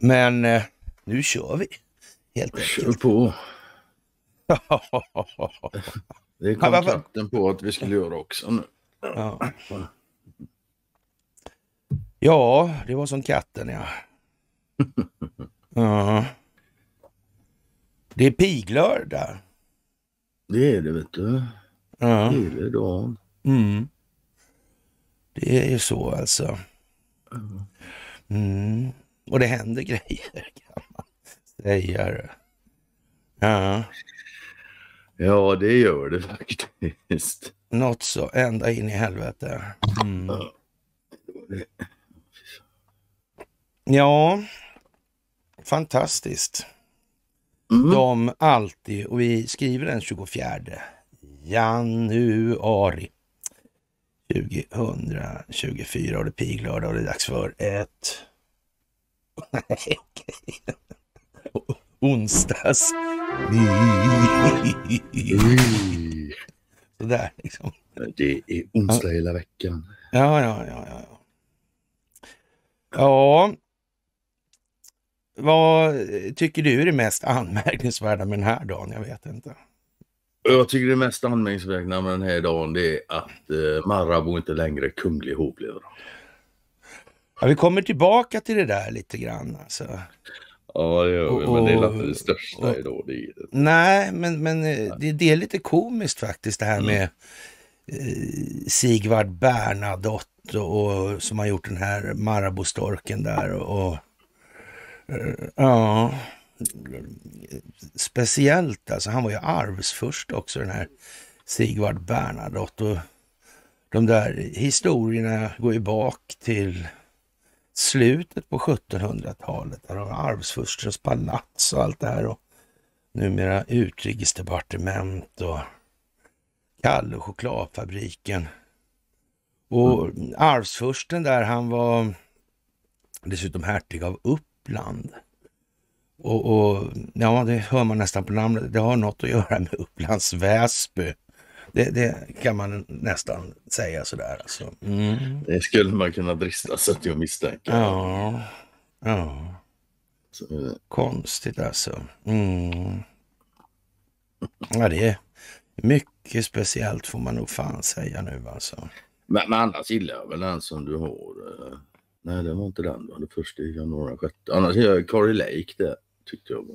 Men eh, nu kör vi. Helt enkelt. Kör på. det är kontrakten på att vi skulle göra också nu. Ja. ja, det var som katten ja. ja. Det är piglördag. Det är det vet du. Ja. Hela dagen. Mm. Det är ju så alltså. Mm. mm. Och det händer grejer kan man säga. Ja. Ja, det gör det faktiskt. Något så, ända in i helvete. Mm. Ja, fantastiskt. Mm. De alltid, och vi skriver den 24 januari. 2024 och det är piglördag och det är dags för ett... Onsdags... Sådär liksom. Det är onsdag hela veckan. Ja, ja, ja. Ja, ja. ja. Vad tycker du är det mest anmärkningsvärda med den här dagen? Jag vet inte. Jag tycker det mest anmärkningsvärda med den här dagen det är att eh, Marabou inte längre är kunglig hovleverantör. Ja, vi kommer tillbaka till det där lite grann. Alltså. Ja, det gör vi, men det är inte det största och, idag. Det Nej, men, men eh, det, det, är lite komiskt faktiskt det här mm. med eh, Sigvard Bernadotte och, och, som har gjort den här Marabostorken där. Och, och, eh, ja speciellt alltså. Han var ju arvsförst också den här Sigvard Bernadotte. Och de där historierna går ju bak till slutet på 1700-talet. Där har arvsfurstens palats och allt det här. Och numera utrikesdepartement och Kalle och chokladfabriken. Och mm. arvsfursten där han var dessutom hertig av Uppland. Och, och, ja, det hör man nästan på namnet. Det har något att göra med Upplands Väsby. Det, det kan man nästan säga sådär. Alltså. Mm. Det skulle man kunna drista sig till att misstänka. Ja, ja. Så. Konstigt alltså. Mm. Ja, det är mycket speciellt får man nog fan säga nu alltså. Men, men annars gillar jag väl den som du har. Eh. Nej, det var inte den. Det var det första i januari 6. Annars gör jag Carrie Lake det tyckte jag.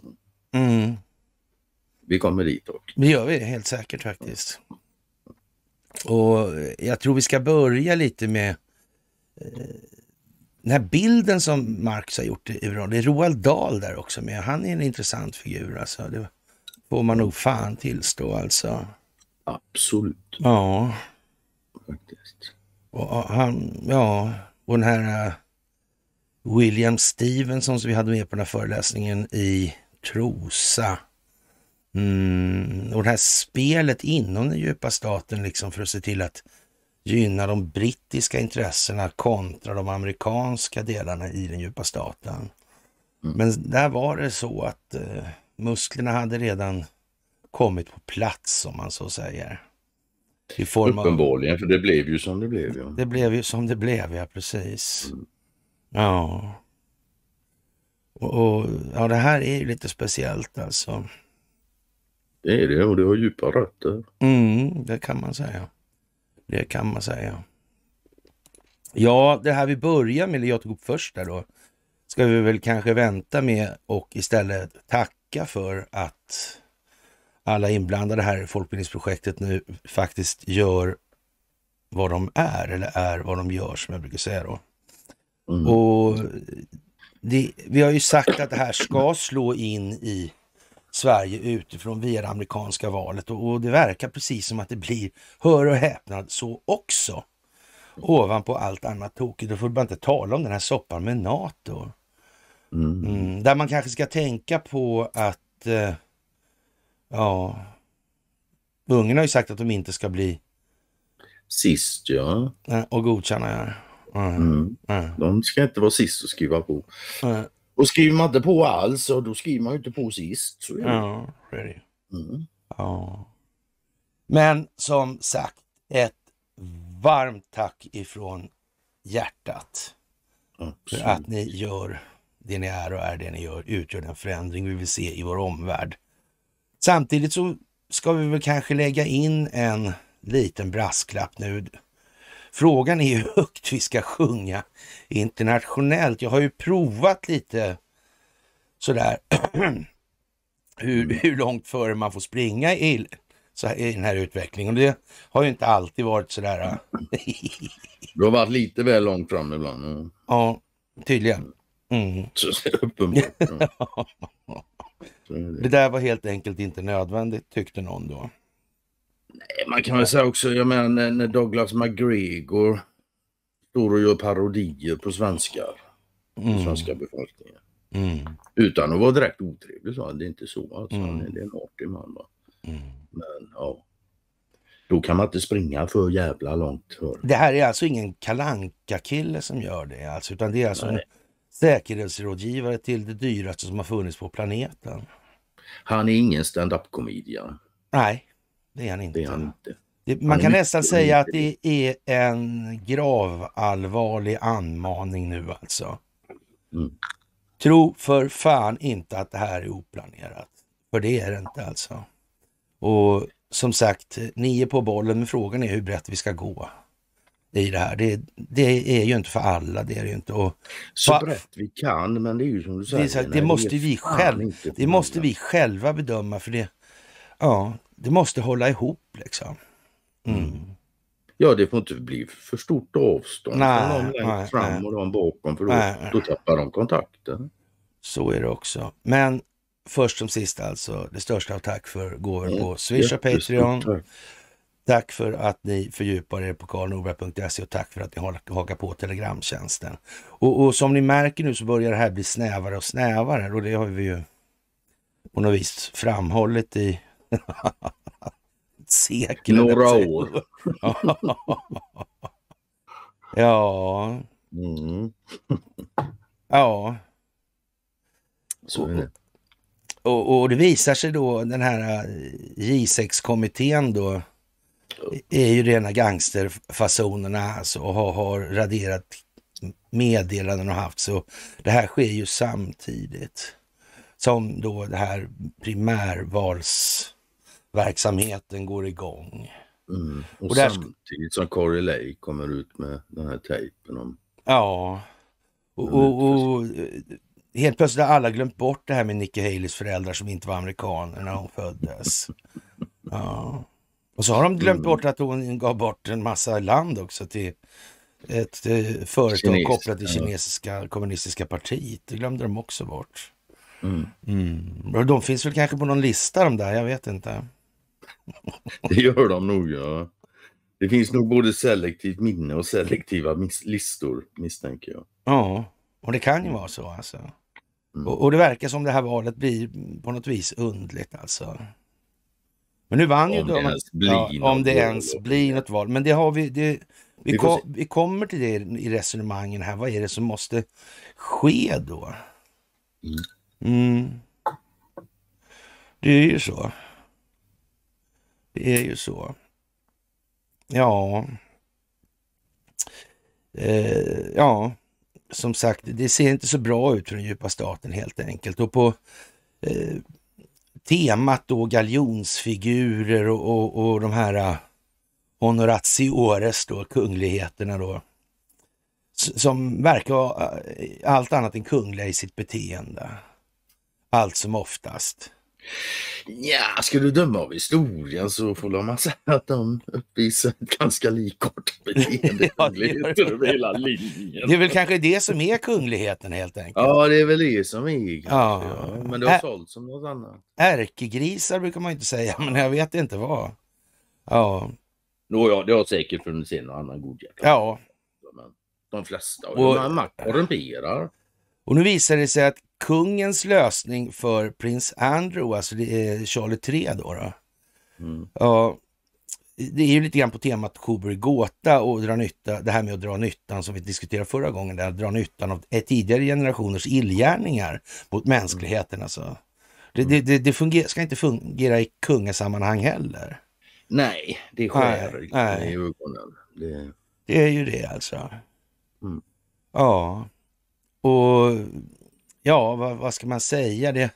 Mm. Vi kommer dit och... Det gör vi, helt säkert faktiskt. Och jag tror vi ska börja lite med eh, den här bilden som Marx har gjort i Uran. Det är Roald Dahl där också med. Han är en intressant figur alltså. Det får man nog fan tillstå alltså. Absolut. Ja. Faktiskt. Och han, ja, och den här eh, William Stevenson som vi hade med på den här föreläsningen i Trosa. Mm. Och det här spelet inom den djupa staten liksom för att se till att gynna de brittiska intressena kontra de amerikanska delarna i den djupa staten. Mm. Men där var det så att eh, musklerna hade redan kommit på plats om man så säger. I form av... Uppenbarligen, för det blev ju som det blev. Ja. Det blev ju som det blev, ja precis. Mm. Ja. Och, och, ja, det här är ju lite speciellt alltså. Det är det och det har djupa rötter. Mm, det kan man säga. Det kan man säga. Ja, det här vi börjar med, eller jag tog upp först där då, ska vi väl kanske vänta med och istället tacka för att alla inblandade här i folkbildningsprojektet nu faktiskt gör vad de är, eller är vad de gör som jag brukar säga då. Mm. Och det, vi har ju sagt att det här ska slå in i Sverige utifrån via det amerikanska valet och, och det verkar precis som att det blir, hör och häpnad, så också. Ovanpå allt annat tokigt. Då får man inte tala om den här soppan med NATO. Mm. Mm, där man kanske ska tänka på att, eh, ja, Ungern har ju sagt att de inte ska bli Sist ja. Eh, och godkänna ja. Mm. Mm. De ska inte vara sist att skriva på. Mm. Och skriver man inte på alls, och då skriver man inte på sist. Så ja, det. Mm. Ja. Men som sagt, ett varmt tack ifrån hjärtat. Absolut. För att ni gör det ni är och är det ni gör, utgör den förändring vi vill se i vår omvärld. Samtidigt så ska vi väl kanske lägga in en liten brasklapp nu. Frågan är hur högt vi ska sjunga internationellt. Jag har ju provat lite sådär hur, hur långt före man får springa i, här, i den här utvecklingen. det har ju inte alltid varit sådär. Äh, du har varit lite väl långt fram ibland. Mm. Ja, tydligen. Mm. Uppenbart. Ja. Det där var helt enkelt inte nödvändigt tyckte någon då. Man kan väl säga också, jag menar när Douglas McGregor står och gör parodier på svenskar, mm. på svenska befolkningen. Mm. Utan att vara direkt otrevlig så, det är inte så alltså. Mm. Han är en artig man. Va? Mm. Men ja, då kan man inte springa för jävla långt. För. Det här är alltså ingen kalanka kille som gör det alltså, utan det är alltså Nej. en säkerhetsrådgivare till det dyraste som har funnits på planeten. Han är ingen stand-up comedian. Nej, det är han inte. Det är han inte. Det, man han kan nästan säga att det är en grav allvarlig anmaning nu alltså. Mm. Tro för fan inte att det här är oplanerat. För det är det inte alltså. Och som sagt, ni är på bollen, men frågan är hur brett vi ska gå i det här. Det, det är ju inte för alla, det är det ju inte. Och, så brett vi kan, men det är ju som du säger. Det, här, det måste, vi själv, det måste vi själva bedöma för det ja, det måste hålla ihop liksom. Mm. mm. Ja, det får inte bli för stort avstånd nej, från någon längst fram nej. och någon bakom för då, nej. då tappar de kontakten. Så är det också. Men först som sist alltså, det största av tack för gåvor mm, på Swish och Patreon. Tack. tack. för att ni fördjupar er på karlnorberg.se och tack för att ni hakar på telegramtjänsten. Och, och, som ni märker nu så börjar det här bli snävare och snävare och det har vi ju på något vis framhållit i sekel. Några år. ja. Mm. ja. Så är det. Och, och, det visar sig då den här eh, J6-kommittén då är ju rena gangsterfasonerna alltså, och har, har raderat meddelanden och haft så. Det här sker ju samtidigt som då det här primärvals verksamheten går igång. Mm. Och, och samtidigt som Carrie Lake kommer ut med den här tejpen. Om... Ja. Och, mm. och, och, eh, helt plötsligt har alla glömt bort det här med Nikki Haleys föräldrar som inte var amerikaner när hon föddes. Ja. Och så har de glömt mm. bort att hon gav bort en massa land också till ett eh, företag Kines, kopplat till kinesiska kommunistiska partiet. Det glömde de också bort. Mm. Mm. De finns väl kanske på någon lista de där, jag vet inte. Det gör de nog, ja. Det finns nog både selektivt minne och selektiva mis listor, misstänker jag. Ja, och det kan ju mm. vara så alltså. Mm. Och, och, det verkar som det här valet blir på något vis undligt alltså. Men nu vann om ju... Det om, ja, om det val. ens blir något val. Men det har vi... Det, vi, vi, kom, vi, kommer till det i resonemangen här. Vad är det som måste ske då? Mm. Mm. Det är ju så. Det är ju så. Ja. Eh, ja, som sagt, det ser inte så bra ut för den djupa staten helt enkelt. Och på eh, temat då galjonsfigurer och, och, och de här eh, honoratiores då, kungligheterna då. Som verkar ha eh, allt annat än kungliga i sitt beteende. Allt som oftast. Ja, ska du döma av historien så får man säga att de uppvisar ett ganska likartat beteende ja, kungligheter över Det är väl kanske det som är kungligheten helt enkelt. Ja, det är väl det som är. ja. ja. Men det har Ä sålts som något annat. Ärkegrisar brukar man inte säga, men jag vet inte vad. Ja. Nåja, det har säkert funnits en och annan god jäkla. Ja. Men de flesta och, och, korrumperar. Och nu visar det sig att kungens lösning för prins Andrew, alltså det är Charlie III då. då. Mm. Ja, det är ju lite grann på temat Coburg gåta och dra nytta, det här med att dra nyttan som vi diskuterade förra gången, där, att dra nyttan av tidigare generationers illgärningar mot mänskligheten. Mm. Alltså. Det, mm. det, det funger, ska inte fungera i kungasammanhang heller. Nej, det sker nej, i ögonen. Det... det... är ju det alltså. Mm. Ja, och ja, vad, vad, ska man säga? Det,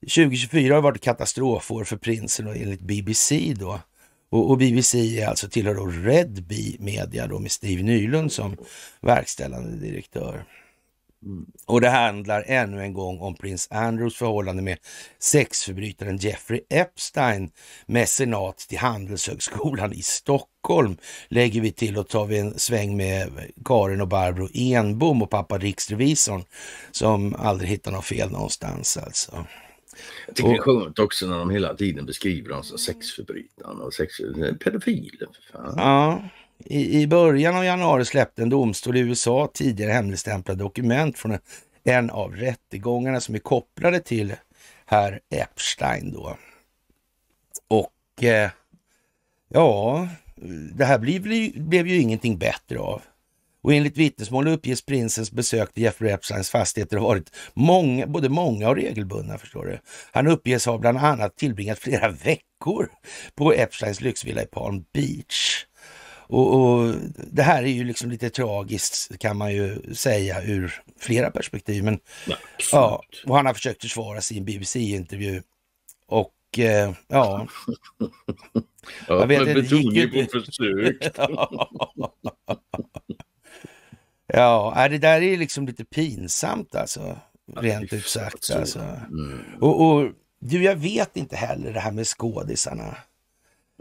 2024 har varit katastrofår för prinsen och enligt BBC då. Och, och BBC är alltså tillhör då Red Bee Media då med Steve Nylund som verkställande direktör. Mm. Och det handlar ännu en gång om prins Andrews förhållande med sexförbrytaren Jeffrey Epstein, mecenat till Handelshögskolan i Stockholm Stockholm lägger vi till och tar vi en sväng med Karin och Barbro Enbom och pappa riksrevisorn som aldrig hittar något fel någonstans alltså. Jag tycker och, det är skönt också när de hela tiden beskriver dem som sexförbrytare och sex, pedofilen. Ja, i, i början av januari släppte en domstol i USA tidigare hemligstämplade dokument från en, en av rättegångarna som är kopplade till herr Epstein då. Och eh, ja, det här blev, blev ju ingenting bättre av. Och enligt vittnesmål uppges prinsens besök till Jeffrey Epsteins fastigheter har varit många, både många och regelbundna. förstår du. Han uppges ha bland annat tillbringat flera veckor på Epsteins lyxvilla i Palm Beach. Och, och, Det här är ju liksom lite tragiskt kan man ju säga ur flera perspektiv. Men, ja, och han har försökt försvara sin BBC-intervju eh, ja... ja jag vet, men betoning på försök. ja, det där är liksom lite pinsamt alltså. Rent ut sagt alltså. Mm. Och, och, du, jag vet inte heller det här med skådisarna.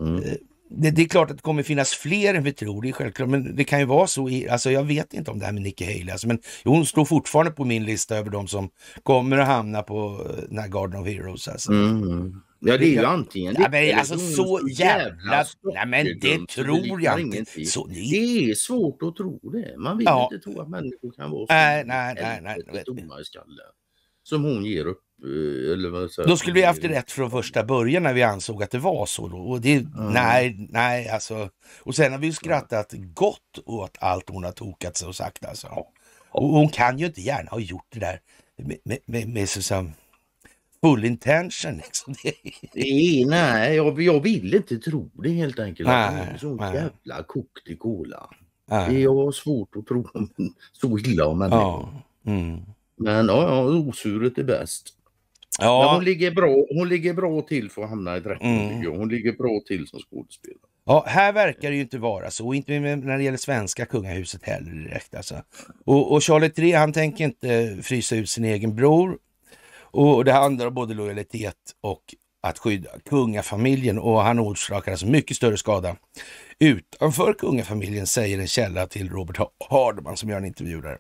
Mm. Eh, det, det, är klart att det kommer finnas fler än vi tror, det är självklart. Men det kan ju vara så. I, alltså jag vet inte om det här med Nikki Haley, alltså, men hon står fortfarande på min lista över de som kommer att hamna på eh, den här Garden of Heroes. Alltså. Mm. Ja, det är ju antingen ja, men, alltså, så jävla... jävla nej, men det tror jag inte. Så, ni... Det är svårt att tro det. Man vill ja. inte tro att människor kan vara så nej, nej, nej, nej, dumma i skallen. Som hon ger upp. Eh, eller vad säger, då skulle vi haft rätt från första början när vi ansåg att det var så. Då. Och det, mm. Nej, nej alltså. Och sen har vi skrattat gott åt allt hon har tokat sig och sagt alltså. Och hon kan ju inte gärna ha gjort det där med, med, med, med Susanne full intention. Liksom. nej, nej jag, jag vill inte tro det helt enkelt. Nej, så nej. jävla kokt i kola. Jag har svårt att tro så illa om människor. Ja. Mm. Men ja, ja, osuret är bäst. Ja. hon, ligger bra, hon ligger bra till för att hamna i rätten. Mm. Hon ligger bra till som skådespelare. Ja, här verkar det ju inte vara så, inte när det gäller svenska kungahuset heller direkt alltså. Och, och Charlie III han tänker inte frysa ut sin egen bror och det handlar om både lojalitet och att skydda kungafamiljen och han orsakar alltså mycket större skada utanför kungafamiljen, säger en källa till Robert Hardman som gör en intervju där.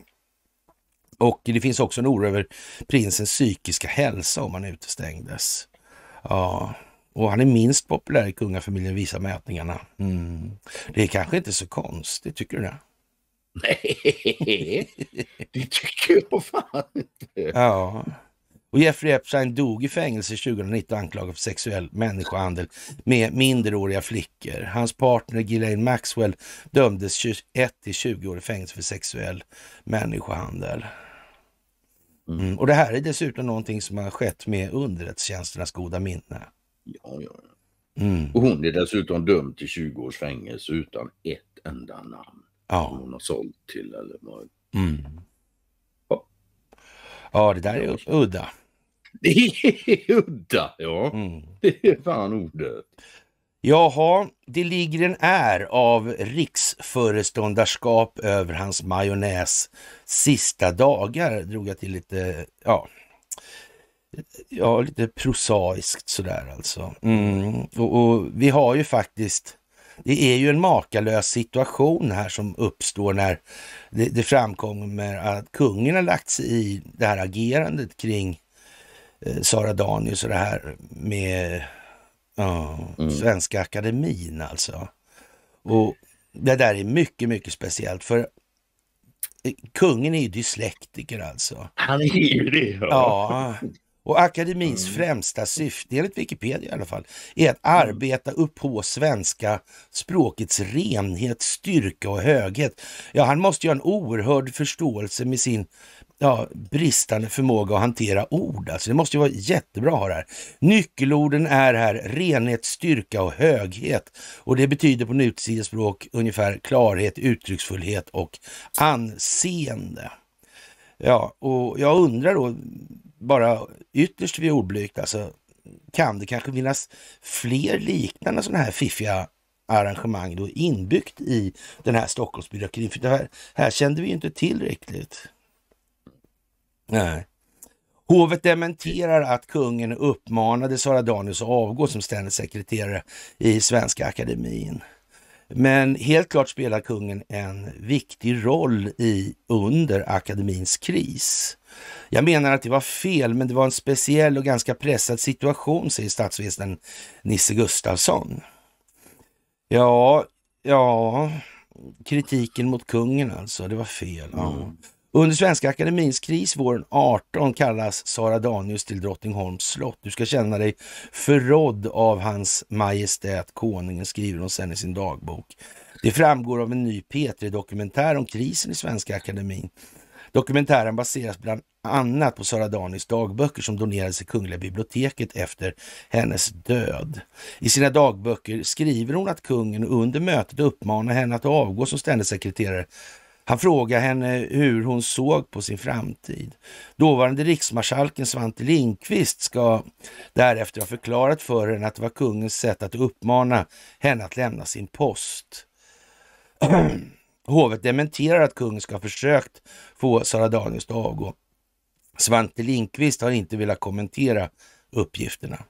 Och det finns också en oro över prinsens psykiska hälsa om han utestängdes. Ja, och han är minst populär i kungafamiljen visar mätningarna. Mm. Det är kanske inte så konstigt, tycker du det? Nej, det tycker jag fan inte. Ja. Och Jeffrey Epstein dog i fängelse 2019 anklagad för sexuell människohandel med minderåriga flickor. Hans partner Ghislaine Maxwell dömdes 21 till 20 år i fängelse för sexuell människohandel. Mm. mm. Och det här är dessutom någonting som har skett med underrättelsetjänsternas goda minne. Ja, ja, ja. Mm. Och hon är dessutom dömd till 20 års fängelse utan ett enda namn. Ja. Som hon har sålt till eller vad. Mm. Ja. ja, det där är udda. Det är udda, ja. Mm. Det är fan ordet. Jaha, det ligger en är av riksföreståndarskap över hans majonnäs sista dagar, drog jag till lite, ja, ja lite prosaiskt sådär alltså. Mm. Och, och vi har ju faktiskt det är ju en makalös situation här som uppstår när det, det framkommer att kungen har lagt sig i det här agerandet kring Eh, Sara Danius och det här med ja, mm. Svenska Akademin alltså. Och det där är mycket, mycket speciellt för eh, kungen är ju dyslektiker alltså. Han är ju det. Ja. ja. Och akademins mm. främsta syfte, enligt Wikipedia i alla fall, är att arbeta upp på svenska språkets renhet, styrka och höghet. Ja, han måste ju ha en oerhörd förståelse med sin ja, bristande förmåga att hantera ord. Alltså, det måste ju vara jättebra att ha det här. Nyckelorden är här renhet, styrka och höghet. Och det betyder på nutidsspråk ungefär klarhet, uttrycksfullhet och anseende. Ja, och jag undrar då bara ytterst vid ordblygt, alltså kan det kanske finnas fler liknande sådana här fiffiga arrangemang då inbyggt i den här Stockholmsbyråkratin? För det här, här kände vi ju inte till riktigt. Nej. Hovet dementerar att kungen uppmanade Sara Danius att avgå som ständig sekreterare i Svenska Akademien. Men helt klart spelar kungen en viktig roll i under akademins kris. Jag menar att det var fel, men det var en speciell och ganska pressad situation, säger statsministern Nisse Gustafsson. Ja, ja, kritiken mot kungen alltså, det var fel. Ja. Mm. Under Svenska Akademins kris våren 18 kallas Sara Danius till Drottningholms slott. Du ska känna dig förrådd av hans majestät konungen, skriver hon sen i sin dagbok. Det framgår av en ny P3-dokumentär om krisen i Svenska Akademin. Dokumentären baseras bland annat på Sara Danius dagböcker som donerades till Kungliga biblioteket efter hennes död. I sina dagböcker skriver hon att kungen under mötet uppmanar henne att avgå som ständig sekreterare han frågade henne hur hon såg på sin framtid. Dåvarande riksmarskalken Svante Lindqvist ska därefter ha förklarat för henne att det var kungens sätt att uppmana henne att lämna sin post. Hovet dementerar att kungen ska ha försökt få Sara Danius att avgå. Svante Lindqvist har inte velat kommentera uppgifterna.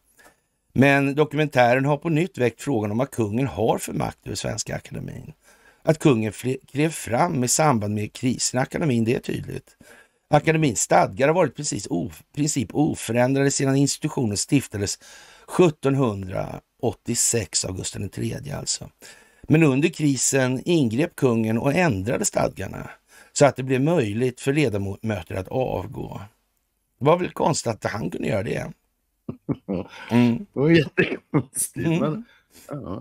Men dokumentären har på nytt väckt frågan om vad kungen har för makt över Svenska Akademien. Att kungen klev fram i samband med krisen i akademin, det är tydligt. Akademins stadgar har varit precis princip oförändrade sedan institutionen stiftades 1786 av Gustav III alltså. Men under krisen ingrep kungen och ändrade stadgarna så att det blev möjligt för ledamöter att avgå. Det var väl konstigt att han kunde göra det. Mm. Det var jättekonstigt. Mm. Men,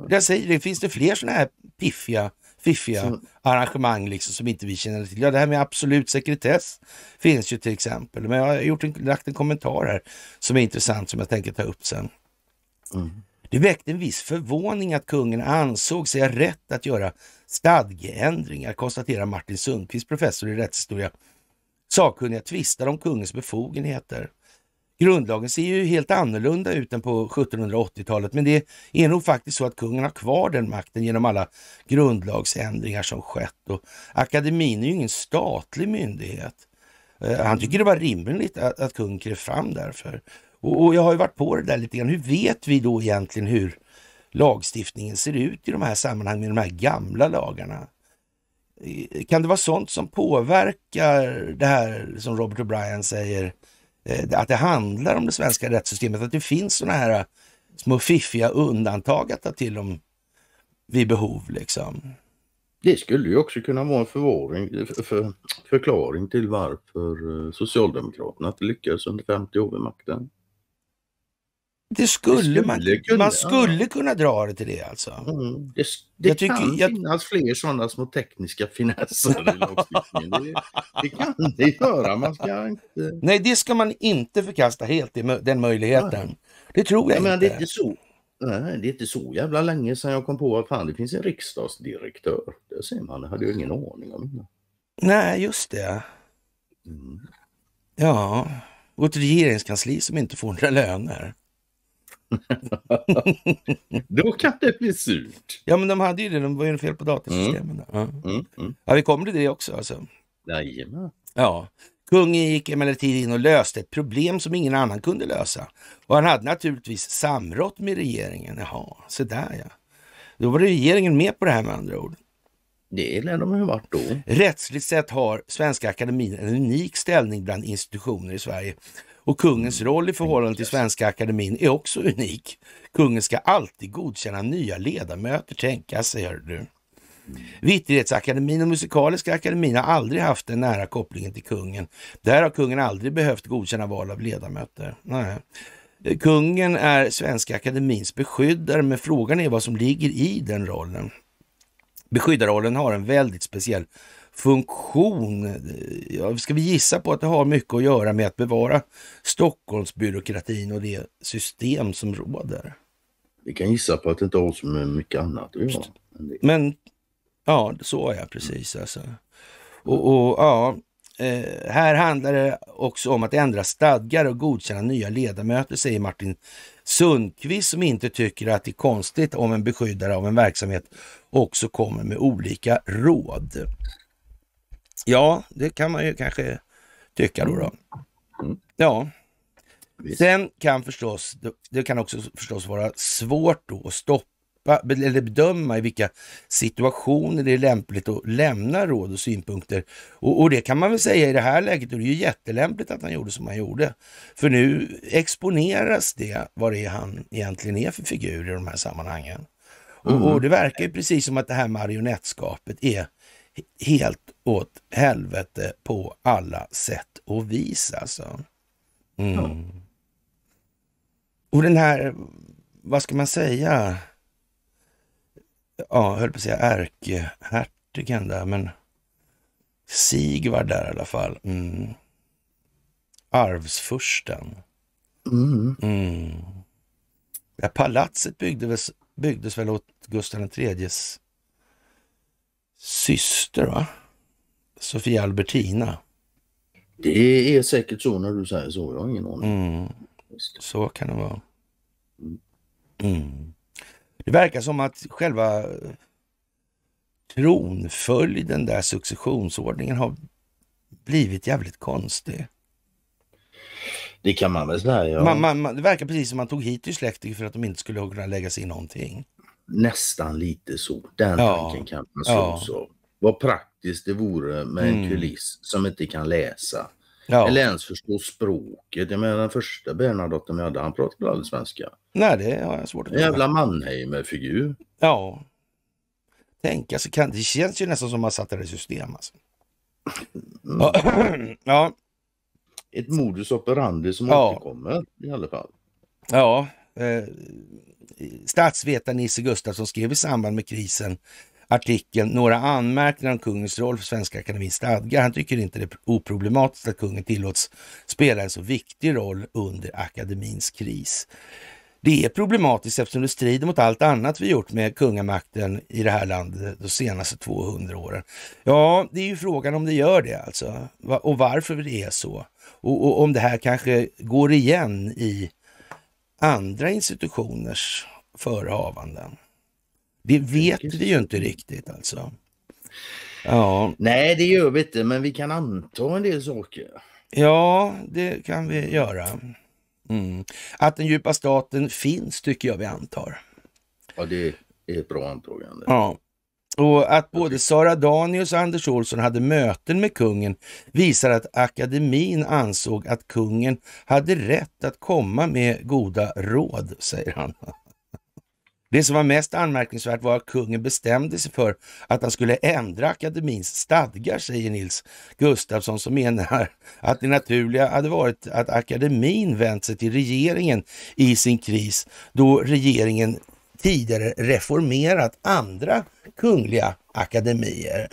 Jag säger det, finns det fler sådana här piffiga fiffiga så. arrangemang liksom, som inte vi känner till. Ja, det här med absolut sekretess finns ju till exempel. Men jag har gjort en, lagt en kommentar här som är intressant som jag tänker ta upp sen. Mm. Det väckte en viss förvåning att kungen ansåg sig ha rätt att göra stadgeändringar, konstaterar Martin Sundqvist, professor i rättshistoria. Sakkunniga tvistar om kungens befogenheter. Grundlagen ser ju helt annorlunda ut än på 1780-talet, men det är nog faktiskt så att kungen har kvar den makten genom alla grundlagsändringar som skett. Och akademin är ju ingen statlig myndighet. Eh, han tycker det var rimligt att, att kungen klev fram därför. Och, och, jag har ju varit på det där lite grann. Hur vet vi då egentligen hur lagstiftningen ser ut i de här sammanhangen med de här gamla lagarna? Eh, kan det vara sånt som påverkar det här som Robert O'Brien säger, Eh, att det handlar om det svenska rättssystemet, att det finns sådana här eh, små fiffiga undantag att ta till om vid behov liksom. Det skulle ju också kunna vara en förvaring, eh, för, förklaring till varför Socialdemokraterna lyckades under 50 år vid makten. Det skulle, det skulle man kunna, man skulle ja. kunna dra det till det alltså. Mm. Det, det jag kan jag... finnas fler sådana små tekniska finesser i lagstiftningen. det, det, kan det göra. Man ska inte... Nej, det ska man inte förkasta helt, den möjligheten. Nej. Det tror jag Nej, inte. det är inte så. Nej, det är inte så jävla länge sedan jag kom på att fan, det finns en riksdagsdirektör. Det ser man, det hade jag ingen aning om. Nej, just det. Mm. Ja, och ett regeringskansli som inte får några löner. Då kan det bli surt. Ja, men de hade ju det. De var ju fel på datasystemen. Mm. Mm. Mm. Ja, vi kommer till det också alltså. Jajamän. Ja. Kungen gick emellertid in och löste ett problem som ingen annan kunde lösa. Och han hade naturligtvis samrått med regeringen. Jaha, så där ja. Då var regeringen med på det här med andra ord. Det lär de ju varit då. Rättsligt sett har Svenska Akademin en unik ställning bland institutioner i Sverige och kungens mm. roll i förhållande till Svenska Akademin är också unik. Kungen ska alltid godkänna nya ledamöter, tänka sig, hör du. Mm. Vitterhetsakademin och Musikaliska akademin har aldrig haft den nära kopplingen till kungen. Där har kungen aldrig behövt godkänna val av ledamöter. Nej. Kungen är Svenska akademins beskyddare, men frågan är vad som ligger i den rollen. Beskyddarrollen har en väldigt speciell funktion. ska vi gissa på att det har mycket att göra med att bevara Stockholmsbyråkratin och det system som råder? Vi kan gissa på att det inte har så mycket annat att göra. Men ja, så är jag precis mm. alltså. Och, och ja, eh, här handlar det också om att ändra stadgar och godkänna nya ledamöter, säger Martin Sundqvist som inte tycker att det är konstigt om en beskyddare av en verksamhet också kommer med olika råd. Ja, det kan man ju kanske tycka då. då. Mm. Ja. Visst. Sen kan förstås, det kan också förstås vara svårt då att stoppa eller bedöma i vilka situationer det är lämpligt att lämna råd och synpunkter. Och, och det kan man väl säga i det här läget, och det är ju jättelämpligt att han gjorde som han gjorde. För nu exponeras det, vad det är han egentligen är för figur i de här sammanhangen. Mm. Och, och det verkar ju precis som att det här marionettskapet är helt åt helvete på alla sätt och vis alltså. Mm. Och den här, vad ska man säga? Ja, höll på att säga ärkehertigen där, men Sigvard där i alla fall. Mm. Arvsfursten. Mm. Mm. Ja, palatset byggdes, byggdes väl åt Gustav IIIs syster, va? Sofia Albertina. Det är säkert så när du säger så. Jag har ingen aning. Mm. Så kan det vara. Mm. mm. Det verkar som att själva tronföljden där, successionsordningen, har blivit jävligt konstig. Det kan man väl säga. Ja. Man, man, man, det verkar precis som att man tog hit dyslektiker för att de inte skulle kunna lägga sig i någonting nästan lite så. Den ja. tanken kan man ja. så. Vad praktiskt det vore med en mm. kuliss som inte kan läsa. Ja. Eller ens förstå språket. Jag menar den första Bernadotten vi hade, han pratade aldrig svenska. Nej, det har jag svårt att En jävla Mannheimer-figur. Ja. Tänk, alltså, kan, det känns ju nästan som man satt det i system. Alltså. Mm. ja. Ett modus operandi som ja. återkommer i alla fall. Ja, eh, statsvetaren Nisse Gustafsson skrev i samband med krisen artikeln Några anmärkningar om kungens roll för Svenska Akademins stadgar. Han tycker inte det är oproblematiskt att kungen tillåts spela en så viktig roll under akademins kris. Det är problematiskt eftersom det strider mot allt annat vi gjort med kungamakten i det här landet de senaste 200 åren. Ja, det är ju frågan om det gör det alltså och varför det är så. Och, och om det här kanske går igen i andra institutioners förehavanden. Det vet vi ju inte riktigt alltså. Ja. Nej, det gör vi inte, men vi kan anta en del saker. Ja, det kan vi göra. Mm. Att den djupa staten finns tycker jag vi antar. Ja, det är ett bra antagande. Ja, och att både Sara Danius och Anders Olsson hade möten med kungen visar att akademin ansåg att kungen hade rätt att komma med goda råd, säger han. Det som var mest anmärkningsvärt var att kungen bestämde sig för att han skulle ändra akademins stadgar, säger Nils Gustafsson som menar att det naturliga hade varit att akademin vänt sig till regeringen i sin kris då regeringen tidigare reformerat andra kungliga akademier.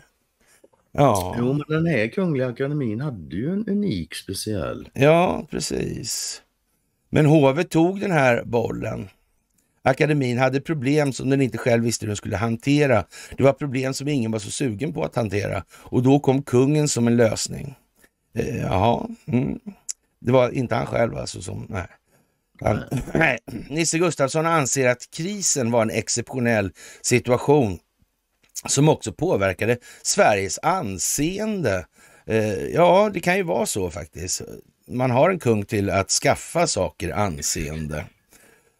Ja. Jo, men den här kungliga akademin hade ju en unik speciell. Ja, precis. Men hovet tog den här bollen. Akademin hade problem som den inte själv visste hur den skulle hantera. Det var problem som ingen var så sugen på att hantera och då kom kungen som en lösning. Eh, jaha, mm. det var inte han själv alltså som, nej. Han, eh, nej, Nisse Gustafsson anser att krisen var en exceptionell situation som också påverkade Sveriges anseende. Eh, ja, det kan ju vara så faktiskt. Man har en kung till att skaffa saker anseende.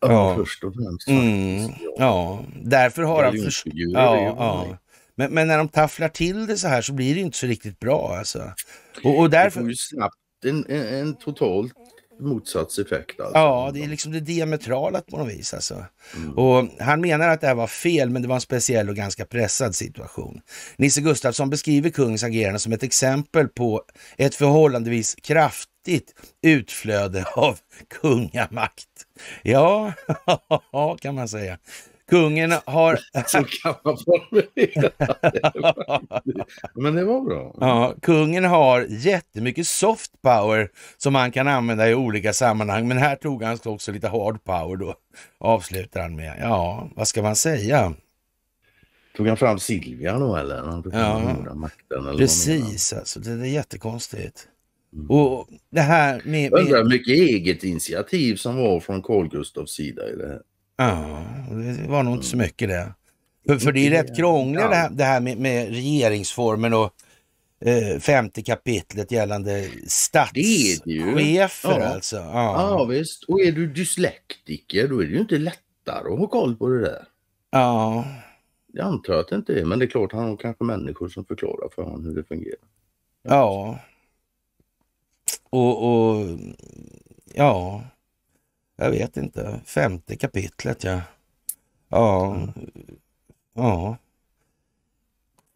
Ja, först och främst. Mm. ja, därför har han... För... Ja, ja. Men, men, när de tafflar till det så här så blir det inte så riktigt bra alltså. Och, och därför... Det får ju snabbt en, en, en totalt Motsats effekt Alltså. Ja, det är liksom det diametrala på något vis. Alltså. Mm. Och han menar att det här var fel, men det var en speciell och ganska pressad situation. Nisse Gustafsson beskriver kungens agerande som ett exempel på ett förhållandevis kraftigt utflöde av kungamakt. Ja, kan man säga. Kungen har... Så kan man formulera Men det var bra. Ja, kungen har jättemycket soft power som han kan använda i olika sammanhang. Men här tog han också lite hard power då, avslutar han med. Ja, vad ska man säga? Tog han fram Silvia då eller? ja, makten, eller precis alltså. Det, är jättekonstigt. Mm. Och det här med... med... Undrar hur mycket eget initiativ som var från Carl Gustafs sida i det här. Ja, det var nog inte så mycket det. För, för det är rätt krångligt det här, det här med, med, regeringsformen och eh, femte kapitlet gällande statschefer ja. alltså. Ja. ja visst, och är du dyslektiker då är det ju inte lättare att ha koll på det där. Ja. Jag antar att det inte är, men det är klart han har kanske människor som förklarar för honom hur det fungerar. Ja. Och, och ja, jag vet inte, femte kapitlet ja. Ja, ja.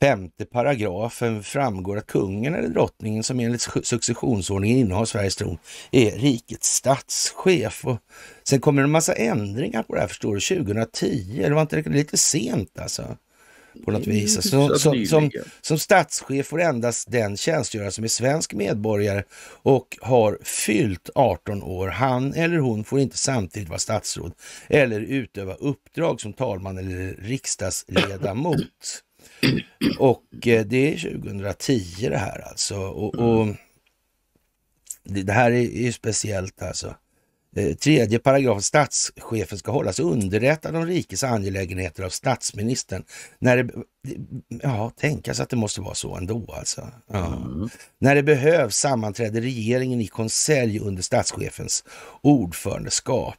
Femte paragrafen framgår att kungen eller drottningen som enligt successionsordningen innehar Sveriges tron är rikets statschef. Och sen kommer det en massa ändringar på det här förstår du, 2010. Det var inte lite sent alltså på något vis. Mm, som, som, som, som statschef får endast den tjänstgöra som är svensk medborgare och har fyllt 18 år. Han eller hon får inte samtidigt vara statsråd eller utöva uppdrag som talman eller riksdagsledamot. Och eh, det är 2010 det här alltså. Och, och mm. det, det här är ju speciellt alltså. Eh, tredje paragrafen, statschefen ska hållas underrättad om rikets angelägenheter av statsministern. När det, ja, tänkas att det måste vara så ändå alltså. Ja. Mm. När det behövs sammanträder regeringen i konselj under statschefens ordförandeskap.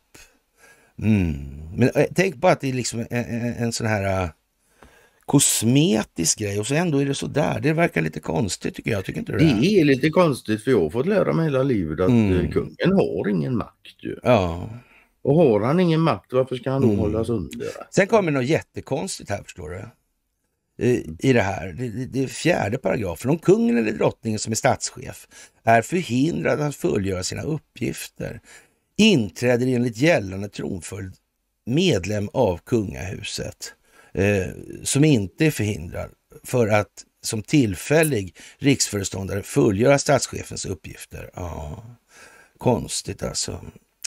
Mm. Men eh, tänk bara att det är liksom en, en, en sån här eh, kosmetisk grej och så ändå är det sådär. Det verkar lite konstigt tycker jag. Tycker inte det, det är lite konstigt för jag har fått lära mig hela livet att mm. Eh, kungen har ingen makt. Ju. Ja. Och har han ingen makt varför ska han då mm. hållas under? Sen kommer något jättekonstigt här förstår du. I, eh, i det här, det, det, det är fjärde paragrafen. Om kungen eller drottningen som är statschef är förhindrad att fullgöra sina uppgifter inträder enligt gällande tronföljd medlem av kungahuset eh, som inte är förhindrad för att som tillfällig riksföreståndare fullgöra statschefens uppgifter. Ja, konstigt alltså.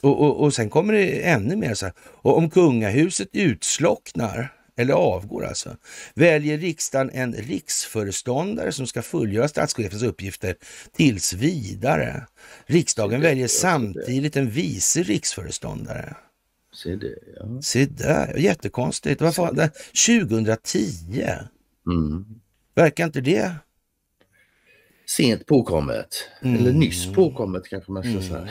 Och, och, och sen kommer det ännu mer så här. Och om kungahuset utslocknar, eller avgår alltså, väljer riksdagen en riksföreståndare som ska fullgöra statschefens uppgifter tills vidare. Riksdagen väljer alltså samtidigt en vice riksföreståndare. Se det, ja. Se där, jättekonstigt. Varför, 2010? Mm. Verkar inte det? Sent påkommet, mm. eller nyss påkommet kanske man ska mm. säga.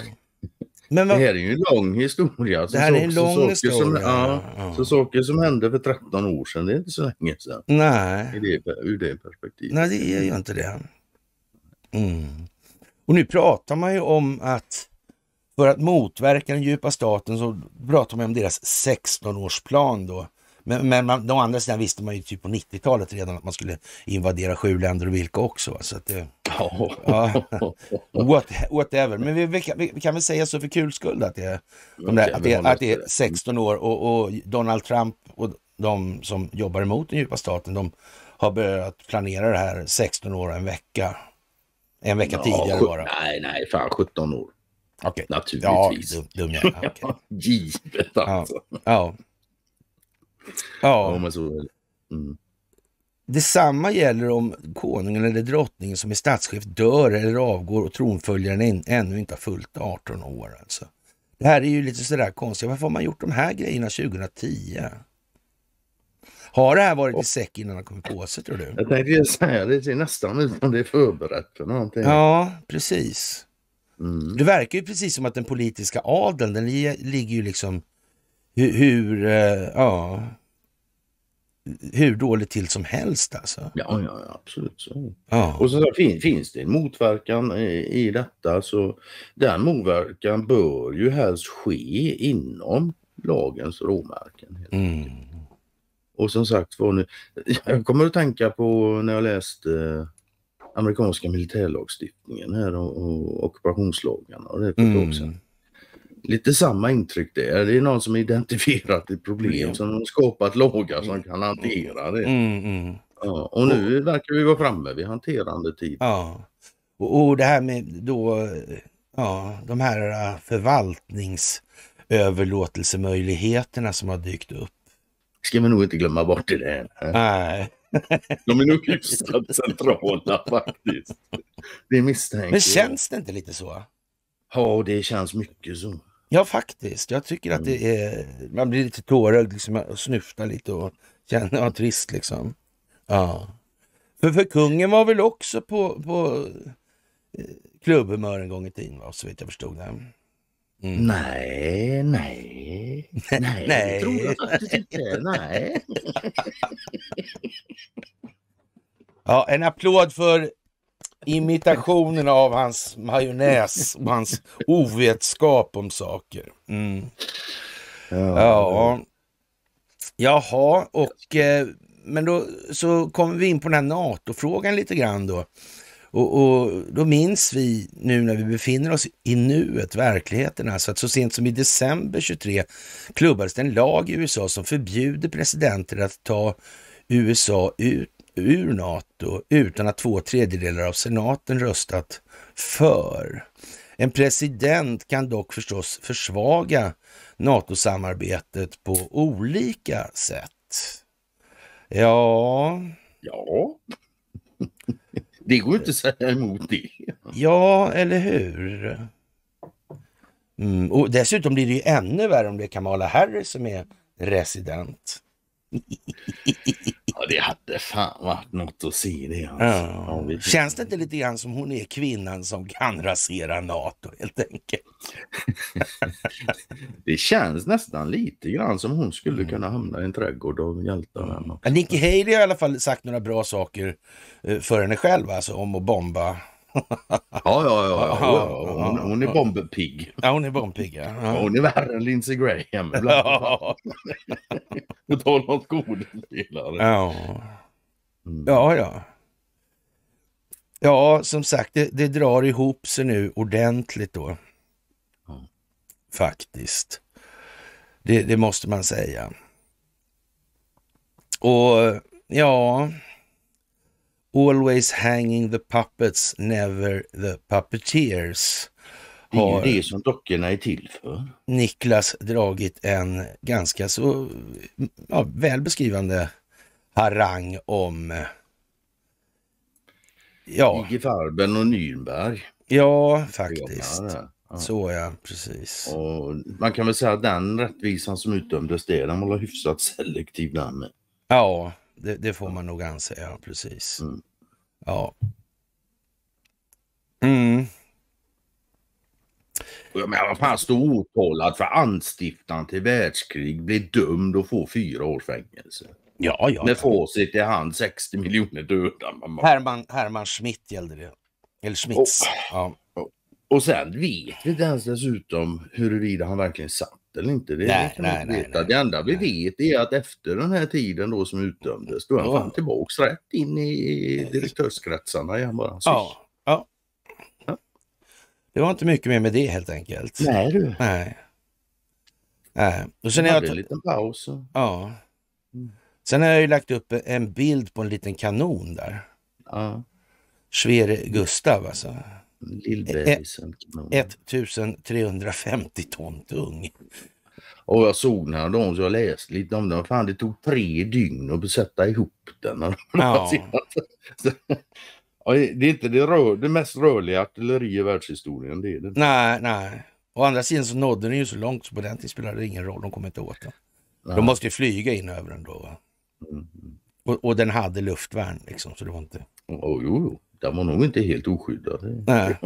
Men vad... Det här är ju en lång historia. det här är en lång så, historia. Som, ja, ja. Så saker som hände för 13 år sedan, det är inte så länge sedan. Nej. det, ur det perspektivet. Nej, det är ju inte det. Mm. Och nu pratar man ju om att för att motverka den djupa staten så pratar man om deras 16-årsplan då. Men, men man, de andra sidan visste man ju typ på 90-talet redan att man skulle invadera sju länder och vilka också. Så att, eh, ja, ja, what, whatever. Men vi, vi, kan, vi, kan väl säga så för kul skull att det, de där, att, det, att det är 16 mm. år och, och, Donald Trump och de som jobbar emot den djupa staten, de har börjat planera det här 16 år en vecka. En vecka ja, tidigare bara. Nej, nej, fan 17 år. Okay. Naturligtvis. Ja, dum, dum, Okay. Givet alltså. Ja. ja. ja. ja men så mm. Detsamma gäller om konungen eller drottningen som är statschef dör eller avgår och tronföljaren in, ännu inte har fullt 18 år. Alltså. Det här är ju lite sådär konstigt. Varför har man gjort de här grejerna 2010? Har det här varit i säck innan han kommit på sig tror du? Jag tänkte säga det, ser nästan ut som det är förberett för någonting. Ja, precis. Mm. Det verkar ju precis som att den politiska adeln, den ligger ju liksom hur, hur eh, ja, hur dåligt till som helst alltså. Ja, ja absolut så. Ja. Och så fin, finns det en motverkan i, i detta så den motverkan bör ju helst ske inom lagens råmärken. Mm. Och som sagt var nu, jag kommer att tänka på när jag läste amerikanska militärlagstiftningen här och, och ockupationslagarna och det för ett mm. Lite samma intryck där. Det är någon som identifierat ett problem mm. som har skapat lagar som mm. kan hantera det. Mm, ja, och nu verkar vi vara framme vid hanterandetid. Ja. Och, och det här med då, ja, de här äh, förvaltningsöverlåtelsemöjligheterna som har dykt upp. Ska vi nog inte glömma bort det där. Nej. De är nog hyfsat centrala faktiskt. Det misstänker Men känns det inte lite så? Ja, det känns mycket så. Ja, faktiskt. Jag tycker att det mm. är... Man blir lite tårögd liksom, och snyftar lite och känner ja, trist liksom. Ja. För, för kungen var väl också på, på eh, klubbhumör en gång i tiden, va? så vitt jag förstod det. Mm. Nej, nej, nej, det tror jag faktiskt inte. Nej. ja, en applåd för imitationen av hans majonnäs och hans ovetskap om saker. Mm. Ja. ja. Jaha, och eh, men då så kommer vi in på den här NATO-frågan lite grann då. Och, och, då minns vi nu när vi befinner oss i nuet, verkligheten alltså, att så sent som i december 23 klubbades det en lag i USA som förbjuder presidenter att ta USA ut ur NATO utan att två tredjedelar av senaten röstat för. En president kan dock förstås försvaga NATO-samarbetet på olika sätt. Ja... Ja. Det går inte att säga emot det. Ja, eller hur? Mm. Och dessutom blir det ju ännu värre om det är Kamala Harris som är resident. det hade fan varit något att se det. Alltså. Ja. Ja, Känns det inte lite grann som hon är kvinnan som kan rasera NATO helt enkelt? det känns nästan lite grann som hon skulle mm. kunna hamna i en trädgård av hjältarna. Mm. Nicky Haley har i alla fall sagt några bra saker eh, för henne själv alltså, om att bomba ja, ja, ja. Hon, hon är bombpigg. Ja, hon är bombpigg. Ja. Ja, hon är värre än Lindsey Graham. På tal om skådespelare. Ja. Mm. ja, ja. Ja, som sagt, det, det, drar ihop sig nu ordentligt då. Faktiskt. Det, det måste man säga. Och ja... Always hanging the puppets, never the puppeteers. det är ju det som dockorna är till för. Niklas dragit en ganska så ja, väl harang om ja. IG Farben och Nürnberg. Ja, faktiskt. Ja. Så ja, precis. Och man kan väl säga att den rättvisan som utdömdes det, den var hyfsat selektiv den med. Ja, det, det får man nog anse, ja precis. Mm. Ja. Mm. Jag menar vad fan, stå åtalad för anstiftan till världskrig, bli dömd och få fyra års fängelse. Ja, ja. Med facit i hand 60 miljoner döda. Herman, Herman Schmidt gällde det. Eller Schmitz. Och, ja. och, och sen vet vi inte ens dessutom huruvida han verkligen satt rätt eller inte. Det nej, liksom nej, inte nej, Nej, det enda vi vet är att efter den här tiden då som utdömdes, då är han ja. fan tillbaks rätt in i direktörskretsarna igen bara. Ja, ja. ja. Det var inte mycket mer med det helt enkelt. Nej du. Nej. Nej. Och sen jag hade jag... en liten paus. Och... Ja. Mm. Sen har jag ju lagt upp en bild på en liten kanon där. Ja. Svere Gustav alltså. Lillbebisen. 1350 ton tung. Och jag såg den här dagen så jag läste lite om den. Fan, det tog tre dygn att sätta ihop den. Ja. det är inte det, rör, det mest rörliga artilleri i världshistorien. Det är det. Nej, nej. Å andra sidan så nådde den ju så långt så på den tiden spelade det ingen roll. De kom inte åt den. De måste ju flyga in över den då. Mm, mm. Och, och, den hade luftvärn liksom, så det var inte... Oh, jo, jo de var nog inte helt oskyddad. Nej,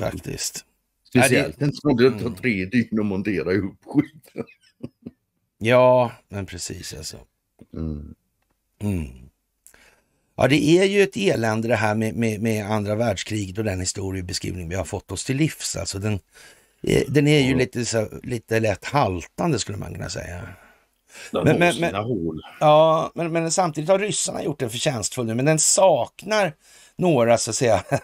faktiskt. Speciellt inte som det tar tre dygn att montera ihop skiten. Ja, men precis alltså. Mm. Mm. Ja, det är ju ett elände det här med, med, med, andra världskriget och den historiebeskrivning vi har fått oss till livs. Alltså den, den är ju mm. lite, så, lite lätt haltande skulle man kunna säga. Den men, men, men, hål. Ja, men, men samtidigt har ryssarna gjort den förtjänstfull nu, men den saknar några så att säga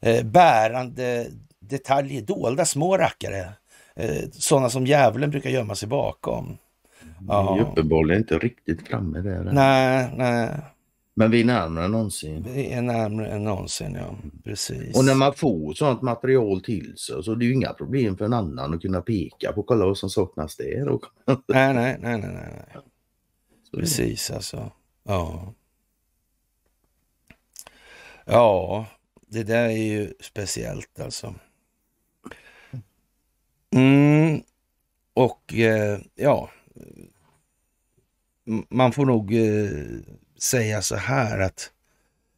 eh, bärande detaljer, dolda små rackare. Eh, sådana som djävulen brukar gömma sig bakom. Ja. Är uppenbarligen inte riktigt framme där. Nej, nej. Men vi är närmare än någonsin. Vi är närmare än någonsin, ja. Precis. Och när man får sådant material till sig så är det ju inga problem för en annan att kunna peka på kolla vad som saknas där. Och... nej, nej, nej, nej, nej. Precis alltså. Ja. Ja, det där är ju speciellt alltså. Mm. Och eh, ja, man får nog eh, säga så här att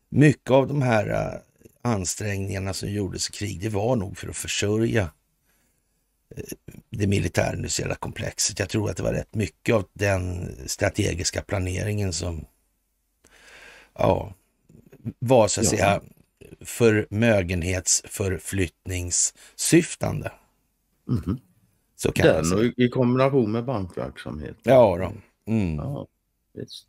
mycket av de här eh, ansträngningarna som gjordes i krig, det var nog för att försörja det militärindustriella komplexet. Jag tror att det var rätt mycket av den strategiska planeringen som ja, var så att ja. säga förmögenhetsförflyttningssyftande. Mm. -hmm. Så kan Den och i kombination med bankverksamhet. Ja, då. Mm. ja visst.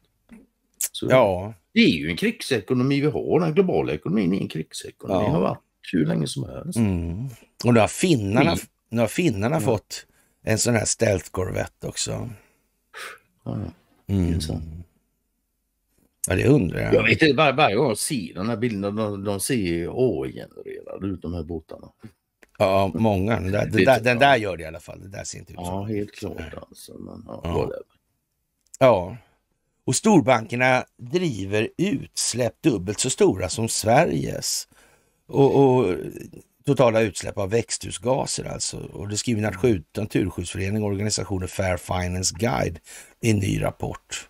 Så ja. Det är ju en krigsekonomi vi har. Den globala ekonomin är en krigsekonomi. Ja. har varit hur länge som helst. Mm. Och nu har finnarna, mm. nu har finnarna ja. fått en sån här stealth korvett också. Ja, mm. Ja, det undrar jag. Jag vet inte, var, varje gång jag ser den här bilden, de, de ser ju AI-genererade ut de här båtarna. Ja, många. Den där, den där, den där gör det i alla fall. Det där ser inte ut Ja, helt klart alltså. Men, ja, ja. ja. Och storbankerna driver utsläpp dubbelt så stora som Sveriges. Och, och totala utsläpp av växthusgaser alltså. Och det skriver mm. Naturskyddsföreningen och organisationen Fair Finance Guide i en ny rapport.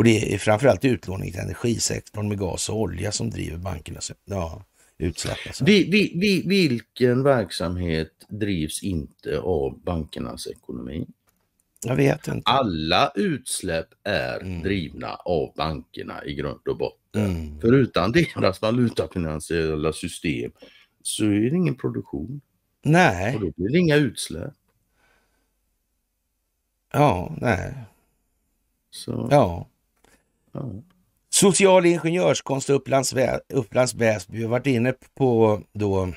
Och det är framförallt utlåning till energisektorn med gas och olja som driver bankernas ja, utsläpp. Alltså. Vi, vi, vi, vilken verksamhet drivs inte av bankernas ekonomi? Jag vet inte. Alla utsläpp är mm. drivna av bankerna i grund och botten. Mm. För utan deras valutafinansiella system så är det ingen produktion. Nej. Och då blir det inga utsläpp. Ja, nej. Så. Ja. Social ingenjörskonst Upplands, Upplands Väsby. Vi har varit inne på då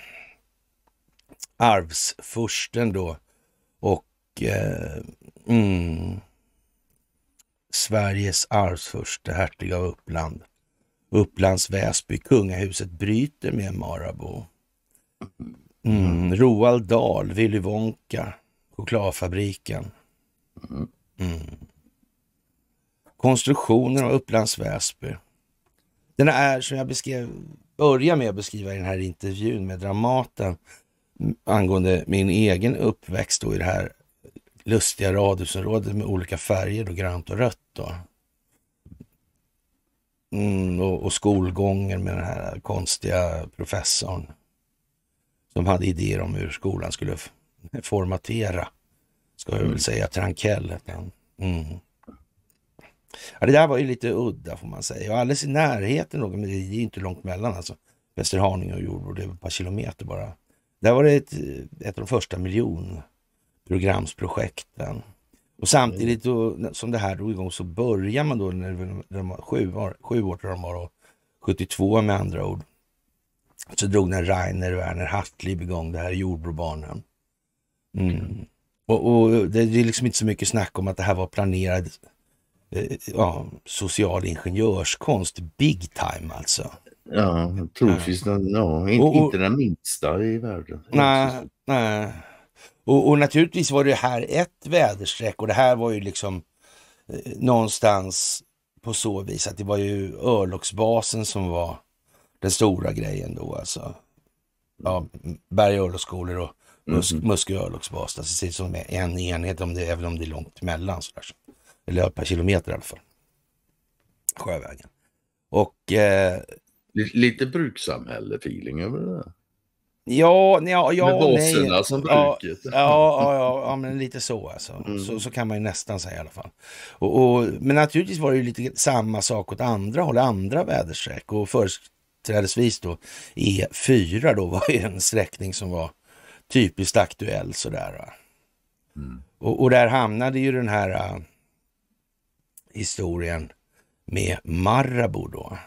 arvsfursten då och eh, mm, Sveriges arvsfurste, hertig av Uppland. Upplands Väsby, kungahuset bryter med Marabou. Mm, mm. Roald Dahl, Willy Wonka, chokladfabriken. Mm. mm konstruktionen av Upplands Väsby. Den är, som jag beskrev, börjar med att beskriva i den här intervjun med Dramaten mm, angående min egen uppväxt då i det här lustiga radhusområdet med olika färger, då, grönt och rött. Då. Mm, och, och, skolgången med den här konstiga professorn som hade idéer om hur skolan skulle formatera, ska jag väl mm. säga, Trankell. Mm. Ja, det där var ju lite udda får man säga. Och alldeles i närheten, men det är ju inte långt mellan alltså. Västerhaninge och Jordbro, det är ett par kilometer bara. Där var det ett, ett av de första miljonprogramsprojekten. Och samtidigt då, som det här drog igång så börjar man då när de, när de var sju år, sju år till de var då, 72 med andra ord. Så drog den Rainer Werner Hartlieb igång det här jordbrobanan. Mm. Och, och det, det är liksom inte så mycket snack om att det här var planerat Eh, ja, social ingenjörskonst big time alltså. Ja, troligtvis eh. ja. Ja, inte, och, och, inte den minsta i världen. Nej, nej. Och, och, naturligtvis var det här ett väderstreck och det här var ju liksom eh, någonstans på så vis att det var ju örlogsbasen som var den stora grejen då alltså. Ja, Berg örlogsskolor och mm-hmm. Musk, mm. Muskö örlogsbas, alltså, som en enhet, om det, även om det är långt mellan. Sådär. Eller per kilometer i alla fall. Sjövägen. Och... Eh, lite, lite brukssamhälle-feeling över det där. Ja, ja, ja Med baserna nej. som bruket. Ja, ja, ja, ja, men lite så alltså. Mm. Så, så kan man ju nästan säga i alla fall. Och, och, men naturligtvis var det ju lite samma sak åt andra håll, andra väderstreck. Och företrädesvis då E4 då var ju en sträckning som var typiskt aktuell sådär. Mm. Och, och där hamnade ju den här äh, historien med Marabou då.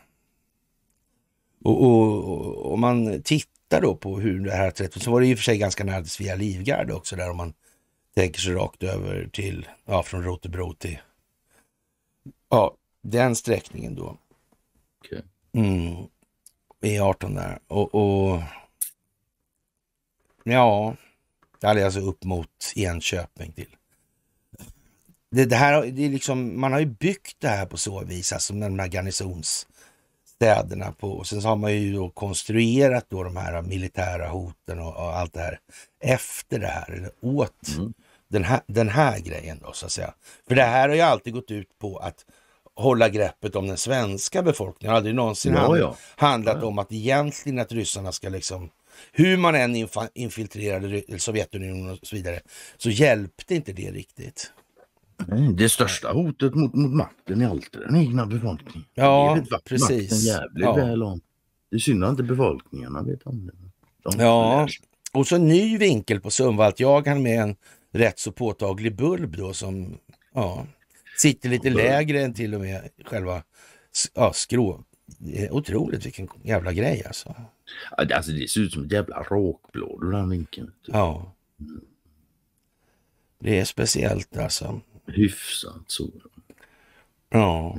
Och om man tittar då på hur det här 30 så var det ju för sig ganska nära till Svea Livgarde också där om man tänker sig rakt över till, ja från Rotebro till, ja den sträckningen då. Okay. Mm. E18 där och, och ja, alltså upp mot Enköping till det, det här, det är liksom, man har ju byggt det här på så vis, alltså de här garnisonsstäderna. På, och sen så har man ju då konstruerat då de här militära hoten och, och allt det här efter det här, eller åt mm. den, här, den här grejen då så att säga. För det här har ju alltid gått ut på att hålla greppet om den svenska befolkningen. Det Har aldrig någonsin ja, handlat, ja. handlat ja. om att egentligen att ryssarna ska liksom hur man än infiltrerade Sovjetunionen och så vidare så hjälpte inte det riktigt det största hotet mot, mot makten är alltid den egna befolkningen. Ja, det vet precis. Makten jävligt ja. väl om. I synnerhet inte befolkningarna vet om det. De ja, och så en ny vinkel på Sundvalltjagaren med en rätt så påtaglig bulb då som ja, sitter lite bulb. lägre än till och med själva ja, skrå. Otroligt vilken jävla grej alltså. det, alltså det ser ut som ett jävla råkblad den vinkeln. Typ. Ja. Det är speciellt alltså hyfsat så. Ja.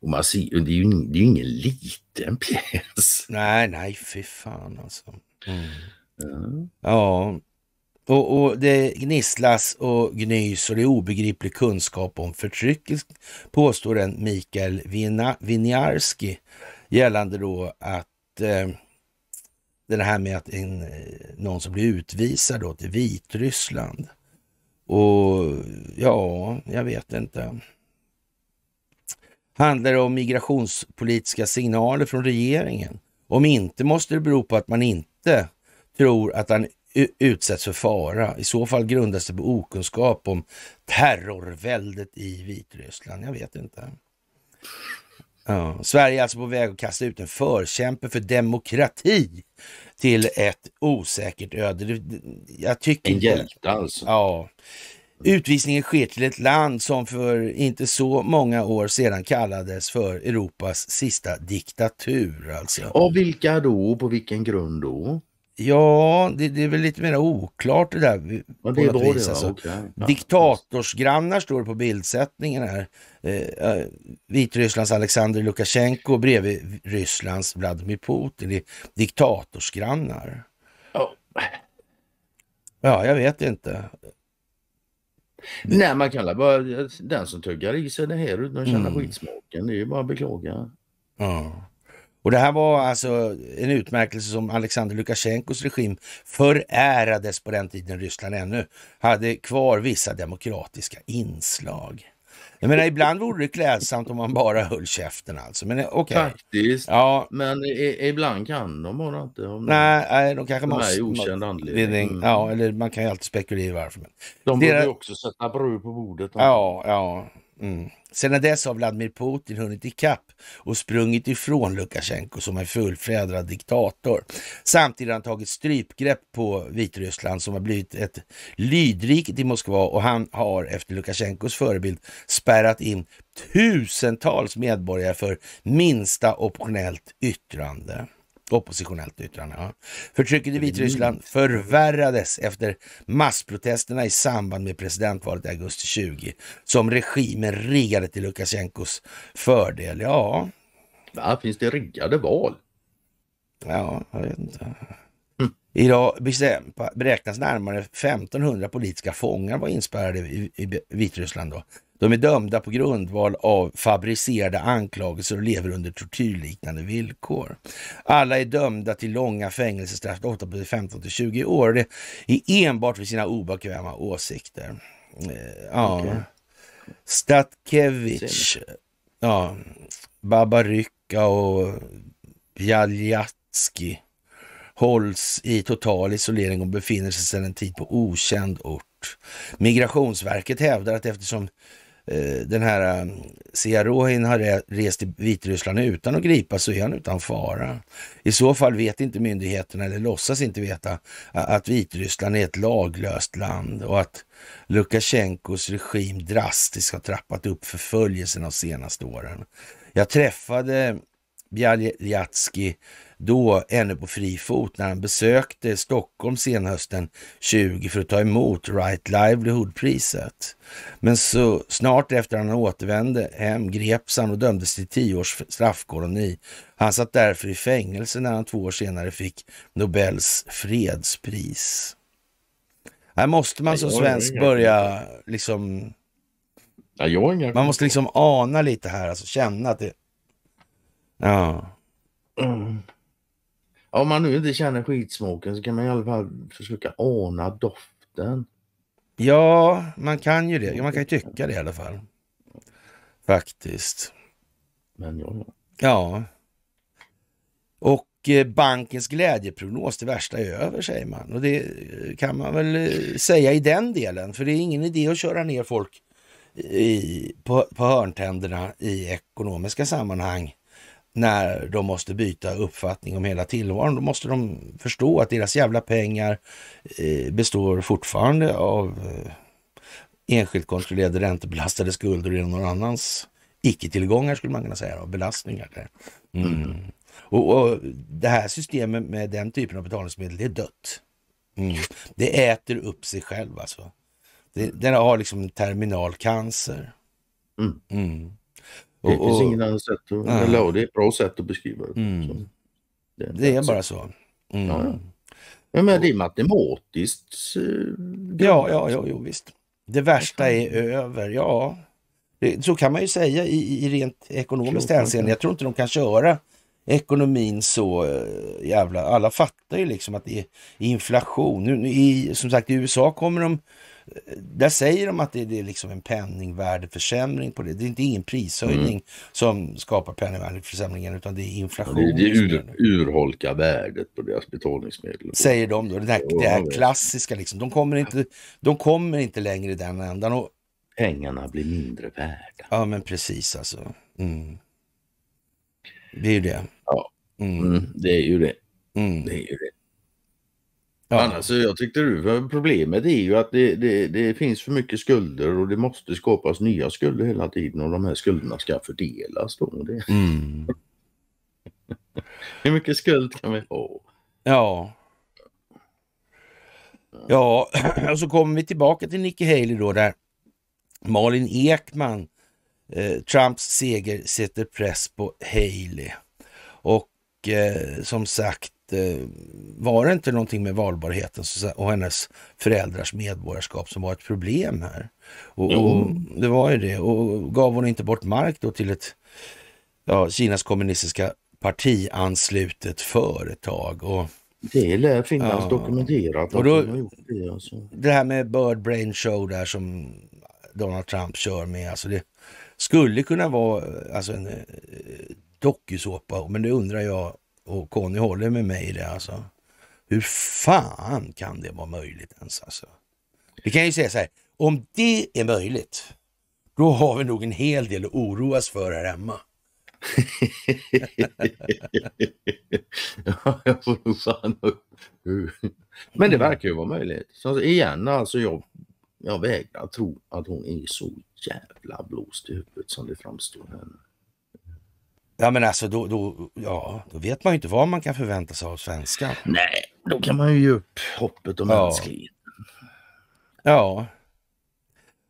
Och man ser, det är ju det är ingen liten pjäs. Nej, nej, fy fan alltså. Mm. Ja. ja. Och, och, det gnisslas och gnys och det är obegriplig kunskap om förtryck, påstår en Mikael Winiarski gällande då att eh, det här med att en, eh, någon som blir utvisad då till Vitryssland och ja, jag vet inte. Handlar det om migrationspolitiska signaler från regeringen? Om inte måste det bero på att man inte tror att han utsätts för fara. I så fall grundas det på okunskap om terrorväldet i Vitryssland. Jag vet inte. Ja. Sverige är alltså på väg att kasta ut en förkämpe för demokrati till ett osäkert öde. Jag tycker en hjälte alltså. Ja. Utvisningen sker till ett land som för inte så många år sedan kallades för Europas sista diktatur. Alltså. Av vilka då? På vilken grund då? Ja, det, det, är väl lite mer oklart det där. Ja, det är vis, det, alltså. okay. Diktatorsgrannar står det på bildsättningen här. Eh, eh Vitrysslands Alexander Lukasjenko bredvid Rysslands Vladimir Putin. Det är diktatorsgrannar. Oh. Ja, jag vet inte. Nej, man kan bara den som tuggar i sig det här utan att känna mm. skitsmaken. Det är ju bara att beklaga. Ja. Och det här var alltså en utmärkelse som Alexander Lukasjenkos regim förärades på den tiden Ryssland ännu hade kvar vissa demokratiska inslag. Jag menar, ibland vore det klädsamt om man bara höll käften alltså. Men eh, okej. Okay. Faktiskt. Ja. Men i, ibland kan de bara inte. nej, nej, de kanske måste. okänd man, anledning. Mm. Ja, eller man kan ju alltid spekulera varför. Men. De borde ju också sätta bröd på bordet. Då. Ja, ja. Mm. Sedan dess har Vladimir Putin hunnit ikapp och sprungit ifrån Lukasjenko som en fullfjädrad diktator. Samtidigt har han tagit strypgrepp på Vitryssland som har blivit ett lydrike till Moskva och han har efter Lukasjenkos förebild spärrat in tusentals medborgare för minsta optionellt yttrande. Oppositionellt yttrande. Ja. Förtrycket i Vitryssland förvärrades efter massprotesterna i samband med presidentvalet i augusti 20 som regimen riggade till Lukasjenkos fördel. Ja. Va, finns det riggade val? Ja, jag vet inte. Idag beräknas närmare 1500 politiska fångar vara inspärrade i, Vitryssland. Då. De är dömda på grundval av fabricerade anklagelser och lever under tortyrliknande villkor. Alla är dömda till långa fängelsestraff, ofta på 15 till 20 år. Det är enbart för sina obekväma åsikter. Eh, ja. Okay. Statkevich, ja, Babaryka och Bjaljatski hålls i total isolering och befinner sig sedan en tid på okänd ort. Migrationsverket hävdar att eftersom eh, den här mm, Sia Rohin har rest till Vitryssland utan att gripas så är han utan fara. I så fall vet inte myndigheterna eller låtsas inte veta att Vitryssland är ett laglöst land och att Lukasjenkos regim drastiskt har trappat upp förföljelsen de senaste åren. Jag träffade Bjaljatski då ännu på fri fot när han besökte Stockholm senhösten 20 för att ta emot Right Livelihood-priset. Men så snart efter han återvände hem greps han och dömdes till tio års straffkoloni. Han satt därför i fängelse när han två år senare fick Nobels fredspris. Här måste man som svensk börja liksom... Man måste liksom ana lite här, alltså känna att det... Ja. Mm. Om man nu inte känner skitsmaken så kan man i alla fall försöka ana doften. Ja, man kan ju det. Man kan ju tycka det i alla fall. Faktiskt. Men ja. Ja. ja. Och eh, bankens glädjeprognos, det värsta är över säger man. Och det eh, kan man väl eh, säga i den delen, för det är ingen idé att köra ner folk i, på, på hörntänderna i ekonomiska sammanhang när de måste byta uppfattning om hela tillvaron. Då måste de förstå att deras jävla pengar eh, består fortfarande av eh, enskilt kontrollerade räntebelastade skulder i någon annans icke-tillgångar skulle man kunna säga, då, belastningar. Mm. mm. Och, och, det här systemet med den typen av betalningsmedel, det är dött. Mm. Det äter upp sig själv alltså. Det, den har liksom terminal cancer. Mm. mm. Och, det finns inget annat sätt. Att, ja. Eller, det är ett bra sätt att beskriva det. Mm. Det, är, det är bara så. Mm. Ja, ja. Men det är matematiskt. Eh, ja, ja, liksom. ja, jo, visst. Det värsta är över, ja. så kan man ju säga i, i rent ekonomiskt hänseende. Jag tror inte de kan köra ekonomin så eh, jävla... Alla fattar ju liksom att det är inflation. Nu, i, som sagt, i USA kommer de där säger de att det, det är liksom en penningvärdeförsämring på det. Det är inte ingen prishöjning mm. som skapar penningvärdeförsämringen utan det är inflation. Ja, det, ur, urholkar värdet på deras betalningsmedel. Säger de då. Det här, det här klassiska liksom. De kommer, inte, de kommer inte längre i den ändan. Och... Pengarna blir mindre värda. Ja men precis alltså. Mm. Det är ju det. Ja, mm. mm det är ju det. Mm. Det är ju det. Ja. Annars, jag tyckte du, problemet är ju att det, det, det, finns för mycket skulder och det måste skapas nya skulder hela tiden och de här skulderna ska fördelas då. Det. Mm. Hur mycket skuld kan vi ha? Ja. Ja, och så kommer vi tillbaka till Nikki Haley då där Malin Ekman, eh, Trumps seger sätter press på Haley. Och eh, som sagt, Eh, var det inte någonting med valbarheten och hennes föräldrars medborgarskap som var ett problem här? Och, och det var ju det. Och gav hon inte bort mark då till ett ja, Kinas kommunistiska partianslutet företag? Och, det lär finnas ja. dokumenterat. Och då, det, alltså. det, här med Bird Brain Show där som Donald Trump kör med, alltså det skulle kunna vara alltså en eh, dokusåpa, men det undrar jag och Conny håller med mig i det alltså. Hur fan kan det vara möjligt ens alltså? Vi kan ju säga så här, om det är möjligt, då har vi nog en hel del att oroas för här hemma. Men det verkar ju vara möjligt. Så igen, alltså jag, jag vägrar tro att hon är så jävla blåst i huvudet som det framstår här. Ja men alltså då, då, ja, då vet man ju inte vad man kan förvänta sig av svenskar. Nej, då kan man ju ge upp hoppet om ja. mänskligheten. Ja.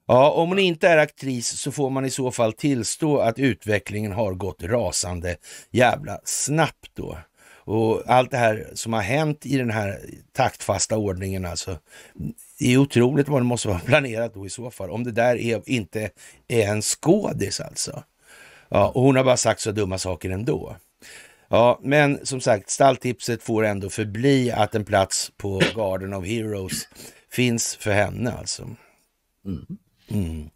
Ja, om hon inte är aktris så får man i så fall tillstå att utvecklingen har gått rasande jävla snabbt då. Och allt det här som har hänt i den här taktfasta ordningen alltså. Det är otroligt vad det måste vara planerat då i så fall. Om det där är, inte är en skådis alltså. Ja, och hon har bara sagt så dumma saker ändå. Ja, men som sagt, stalltipset får ändå förbli att en plats på Garden of Heroes finns för henne alltså. Mm. mm.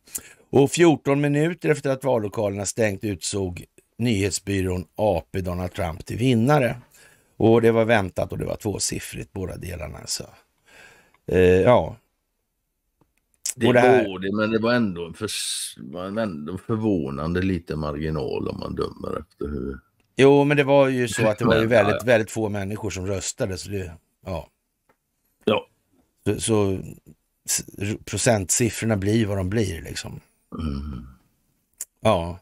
Och 14 minuter efter att vallokalerna stängt utsåg nyhetsbyrån AP Donald Trump till vinnare. Och det var väntat och det var tvåsiffrigt båda delarna. Alltså. Eh, ja, det, och det här... Både, men det var ändå, för, var ändå förvånande lite marginal om man dömer efter hur... Jo, men det var ju så att det var ju väldigt, väldigt få människor som röstade. Så det, ja. ja. Så, så procentsiffrorna blir vad de blir liksom. Mm. Ja.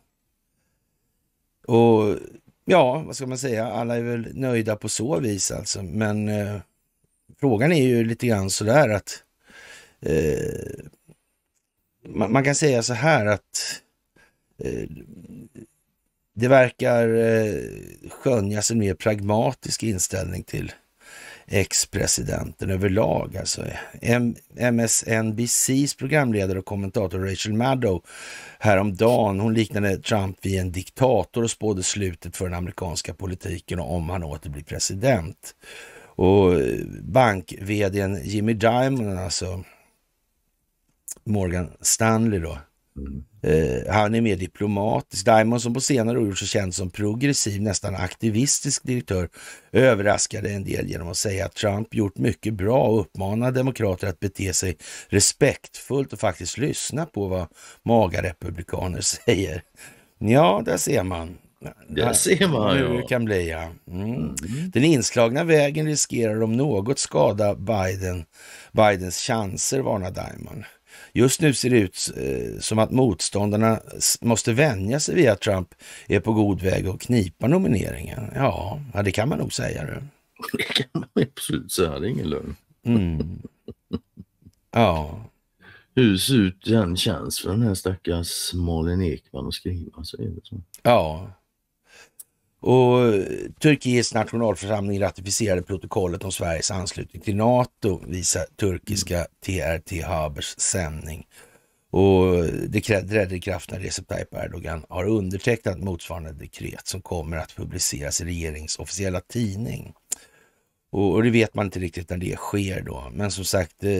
Och ja, vad ska man säga? Alla är väl nöjda på så vis alltså. Men eh, frågan är ju lite grann sådär att eh, man, man kan säga så här att eh, det verkar eh, skönjas en mer pragmatisk inställning till ex-presidenten överlag. Alltså, MSNBCs programledare och kommentator Rachel Maddow häromdagen, hon liknade Trump vid en diktator och spådde slutet för den amerikanska politiken om han åter blir president. Och eh, bank Jimmy Diamond, alltså Morgan Stanley då. Mm. Eh, han är mer diplomatisk. Diamond som på senare år gjort sig känd som progressiv, nästan aktivistisk direktör överraskade en del genom att säga att Trump gjort mycket bra och uppmanar demokrater att bete sig respektfullt och faktiskt lyssna på vad magarepublikaner säger. Ja, där ser man. Det ser man Hur det kan bli ja. Mm. Mm. Den inslagna vägen riskerar om något skada Biden, Bidens chanser, varnar Diamond. Just nu ser det ut eh, som att motståndarna måste vänja sig vid att Trump är på god väg att knipa nomineringen. Ja, det kan man nog säga. Det, det kan man absolut säga, det är ingen lögn. Mm. Ja. Hur ser ut den chans för den här stackars Malin Ekman att skriva? Så är det så. Ja, och Turkiets nationalförsamling ratificerade protokollet om Sveriges anslutning till NATO, visar turkiska TRT Habers sändning. Och det trädde i kraft när Recep Tayyip Erdogan har undertecknat motsvarande dekret som kommer att publiceras i regeringens officiella tidning. Och, och det vet man inte riktigt när det sker då. Men som sagt, eh,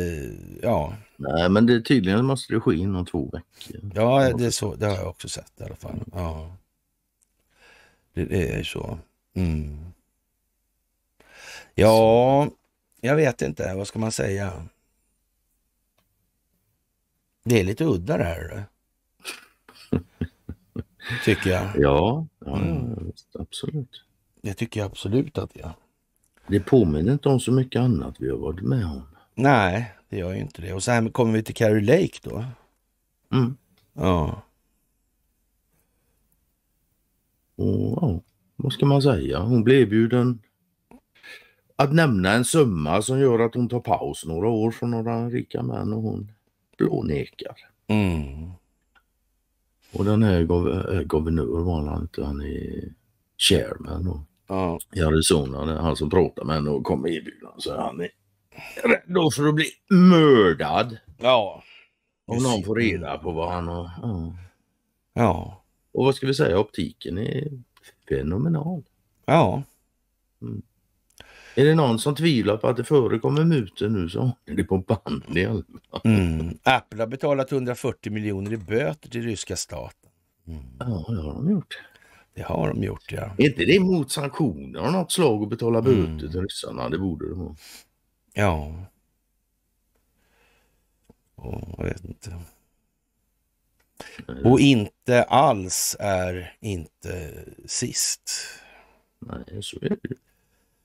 ja. Nej, men det, tydligen måste det ske inom två veckor. Ja, det, så, det har jag också sett i alla fall. Ja. Det är ju så. Mm. Ja, jag vet inte. Vad ska man säga? Det är lite udda det här. tycker jag. Ja, ja mm. absolut. Det tycker jag absolut att jag. Det påminner inte om så mycket annat vi har varit med om. Nej, det gör ju inte det. Och sen kommer vi till Carrie Lake då. Mm. Ja. Och ja, vad ska man säga? Hon blir erbjuden att nämna en summa som gör att hon tar paus några år från några rika män och hon blånekar. Mm. Och den här eh, guvernör var han inte, han är chairman och ja. i Arizona. han som pratar med henne och kommer erbjudan så han är rädd för att bli mördad. Ja. Om någon får reda på vad han har... Ja. ja. Och vad ska vi säga, optiken är fenomenal. Ja. Mm. Är det någon som tvivlar på att det förekommer mutor nu så är det på band i alla fall. Mm. Apple har betalat 140 miljoner i böter till ryska staten. Mm. Ja, det har de gjort. Det har de gjort ja. Är inte det mot sanktioner av något slag att betala böter mm. till ryssarna? Det borde det vara. Ja. Oh, jag vet inte. Nej. Och eh. inte alls är inte sist. Nej, så är det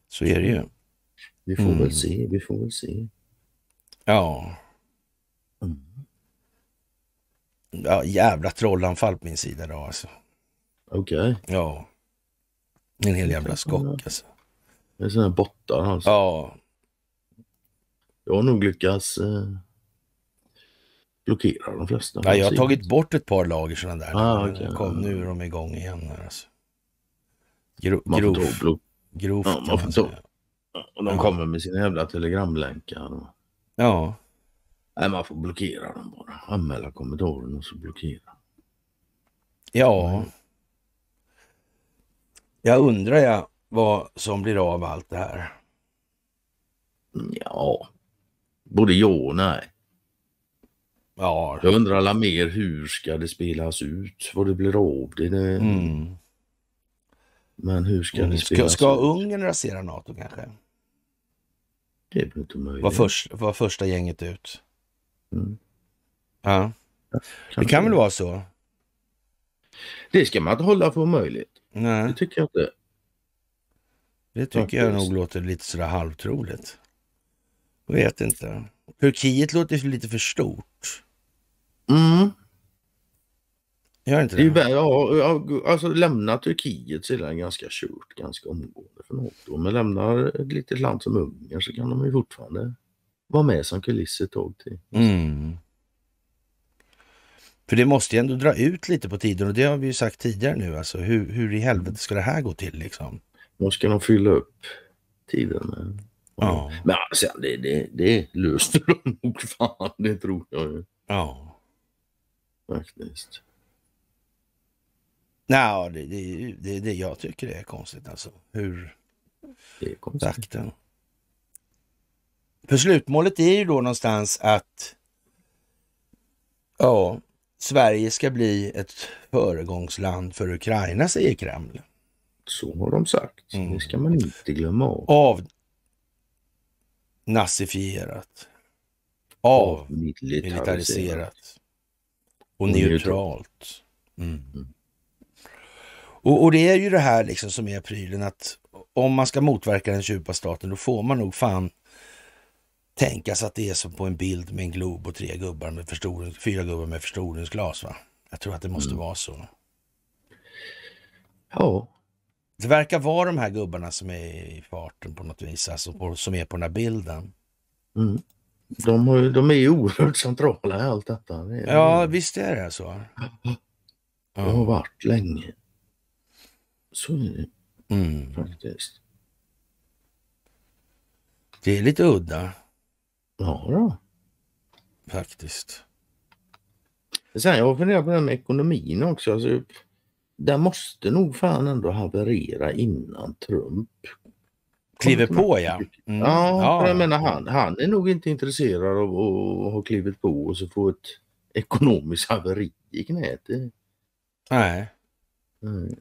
Så är det ju. Vi får mm. väl se, vi får väl se. Ja. Mm. ja jävla trollanfall på min sida idag alltså. Okej. Okay. Ja. En hel jävla skock alltså. Det är sådana bottar alltså. Ja. Jag har nog lyckats eh blockerar de flesta. Ja, jag har tagit bort ett par lager sådana där. Ah, okay. Kom, nu är de igång igen. Här, alltså. Gro man grov, får ta grovt. Ja, man får ta. Och de kommer med sina jävla telegramlänkar. Ja. Nej, man får blockera dem bara. Anmäla kommentaren och så blockera. Ja. Jag undrar jag vad som blir av allt det här. Ja, både ja och nej. Ja. Jag undrar alla mer hur ska det spelas ut? Vad det blir av det? det... Mm. Men hur ska mm. det spelas ut? Ska Ungern rasera NATO kanske? Det blir inte möjligt. Var, först, var första gänget ut. Mm. Ja. det kan väl vara så? Det ska man inte hålla för möjligt. Nej. Det tycker jag inte. Det tycker jag nog låter lite sådär halvtroligt. Jag vet inte. Turkiet låter lite för stort. Mm. Gör inte det? det ja, alltså lämna Turkiet så är det ganska kört ganska omgående för något år. Men lämnar ett litet land som Ungern så kan de ju fortfarande vara med som kuliss ett tag till. Mm. För det måste ju ändå dra ut lite på tiden och det har vi ju sagt tidigare nu. Alltså, hur, hur i helvete ska det här gå till liksom? Vad ska de fylla upp tiden med? Ja. Men sen alltså, det, det, det löste de nog fan, det tror jag ju. Ja faktiskt. Nej, det, det, det, det jag tycker det är konstigt alltså. Hur... Det är konstigt. Takten. För slutmålet är ju då någonstans att ja, Sverige ska bli ett föregångsland för Ukraina, säger Kreml. Så har de sagt. Mm. Det ska man inte glömma av. Av... Nazifierat. Av... Militariserat. Och, neutralt. Mm. mm. Och, och, det är ju det här liksom som är prylen att om man ska motverka den djupa staten då får man nog fan tänka sig att det är som på en bild med en glob och tre gubbar med fyra gubbar med förstoringsglas. Va? Jag tror att det måste mm. vara så. Ja. Det verkar vara de här gubbarna som är i farten på något vis, alltså på, som är på den här bilden. Mm. De, de är ju oerhört centrala i allt detta. Det är, ja, visst är det så. Det har varit länge. Så är det mm. faktiskt. Det är lite udda. Ja då. Faktiskt. Sen jag funderar på det här med ekonomin också. Alltså, den måste nog fan ändå haverera innan Trump Kliver på ja. Mm. Ja, ja, jag menar han, han är nog inte intresserad av att ha klivit på och så få ett ekonomiskt haveri i knät. Nej. Mm.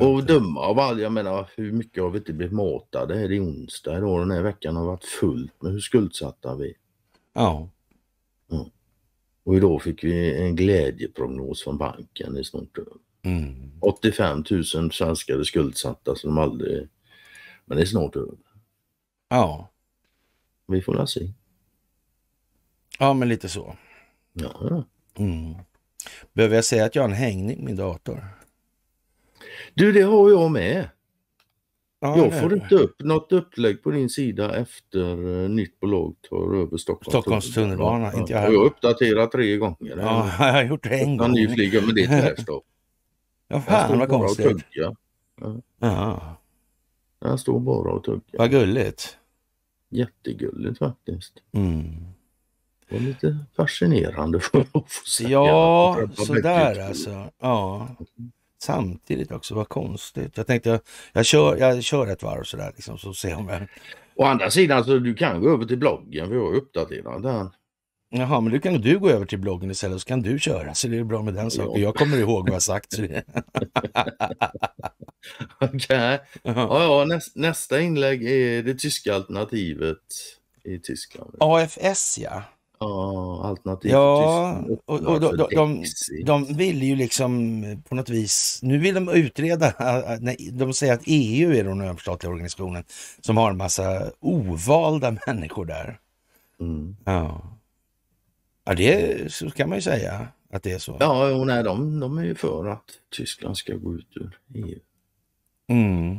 och döma av allt, jag menar hur mycket har vi inte blivit matade här i onsdag idag den här veckan har varit fullt med hur skuldsatta vi Ja. Mm. Och idag fick vi en glädjeprognos från banken i snart mm. 85 000 svenskar är skuldsatta som aldrig men det är snart över. Ja. Vi får väl se. Ja, men lite så. Ja. Mm. Behöver jag säga att jag har en hängning i min dator? Du, det har jag med. Ja, jag får inte upp något upplägg på din sida efter eh, nytt bolag tar över Stockholm. Stockholms tunnelbana. Ja. Inte jag, har... uppdaterat tre gånger. Ja, jag har gjort det en gång. Ny flyger, med det är tvärstopp. ja, fan vad konstigt. Ja. Han står bara och tuggar. Vad gulligt. Jättegulligt faktiskt. Mm. Och lite fascinerande för att få säga. Ja, sådär alltså. Ja. Samtidigt också, vad konstigt. Jag tänkte jag, jag, kör, jag kör ett varv sådär liksom, så ser jag om jag... Å andra sidan så du kan gå över till bloggen för jag har uppdaterat den. Jaha, men nu kan du gå över till bloggen istället så kan du köra så det är bra med den saken. Jag kommer ihåg vad jag sagt. Så okay. ja, ja, nästa inlägg är det tyska alternativet i Tyskland. AFS ja. Ja, alternativet ja, och, och, och, de, de, de vill ju liksom eh, på något vis, nu vill de utreda, ah, ah, nej, de säger att EU är den överstatliga organisationen som har en massa ovalda människor där. Mm. Ja. Ja, det så kan man ju säga att det är så. Ja, och nej, de, de är ju för att Tyskland ska gå ut ur EU. Mm.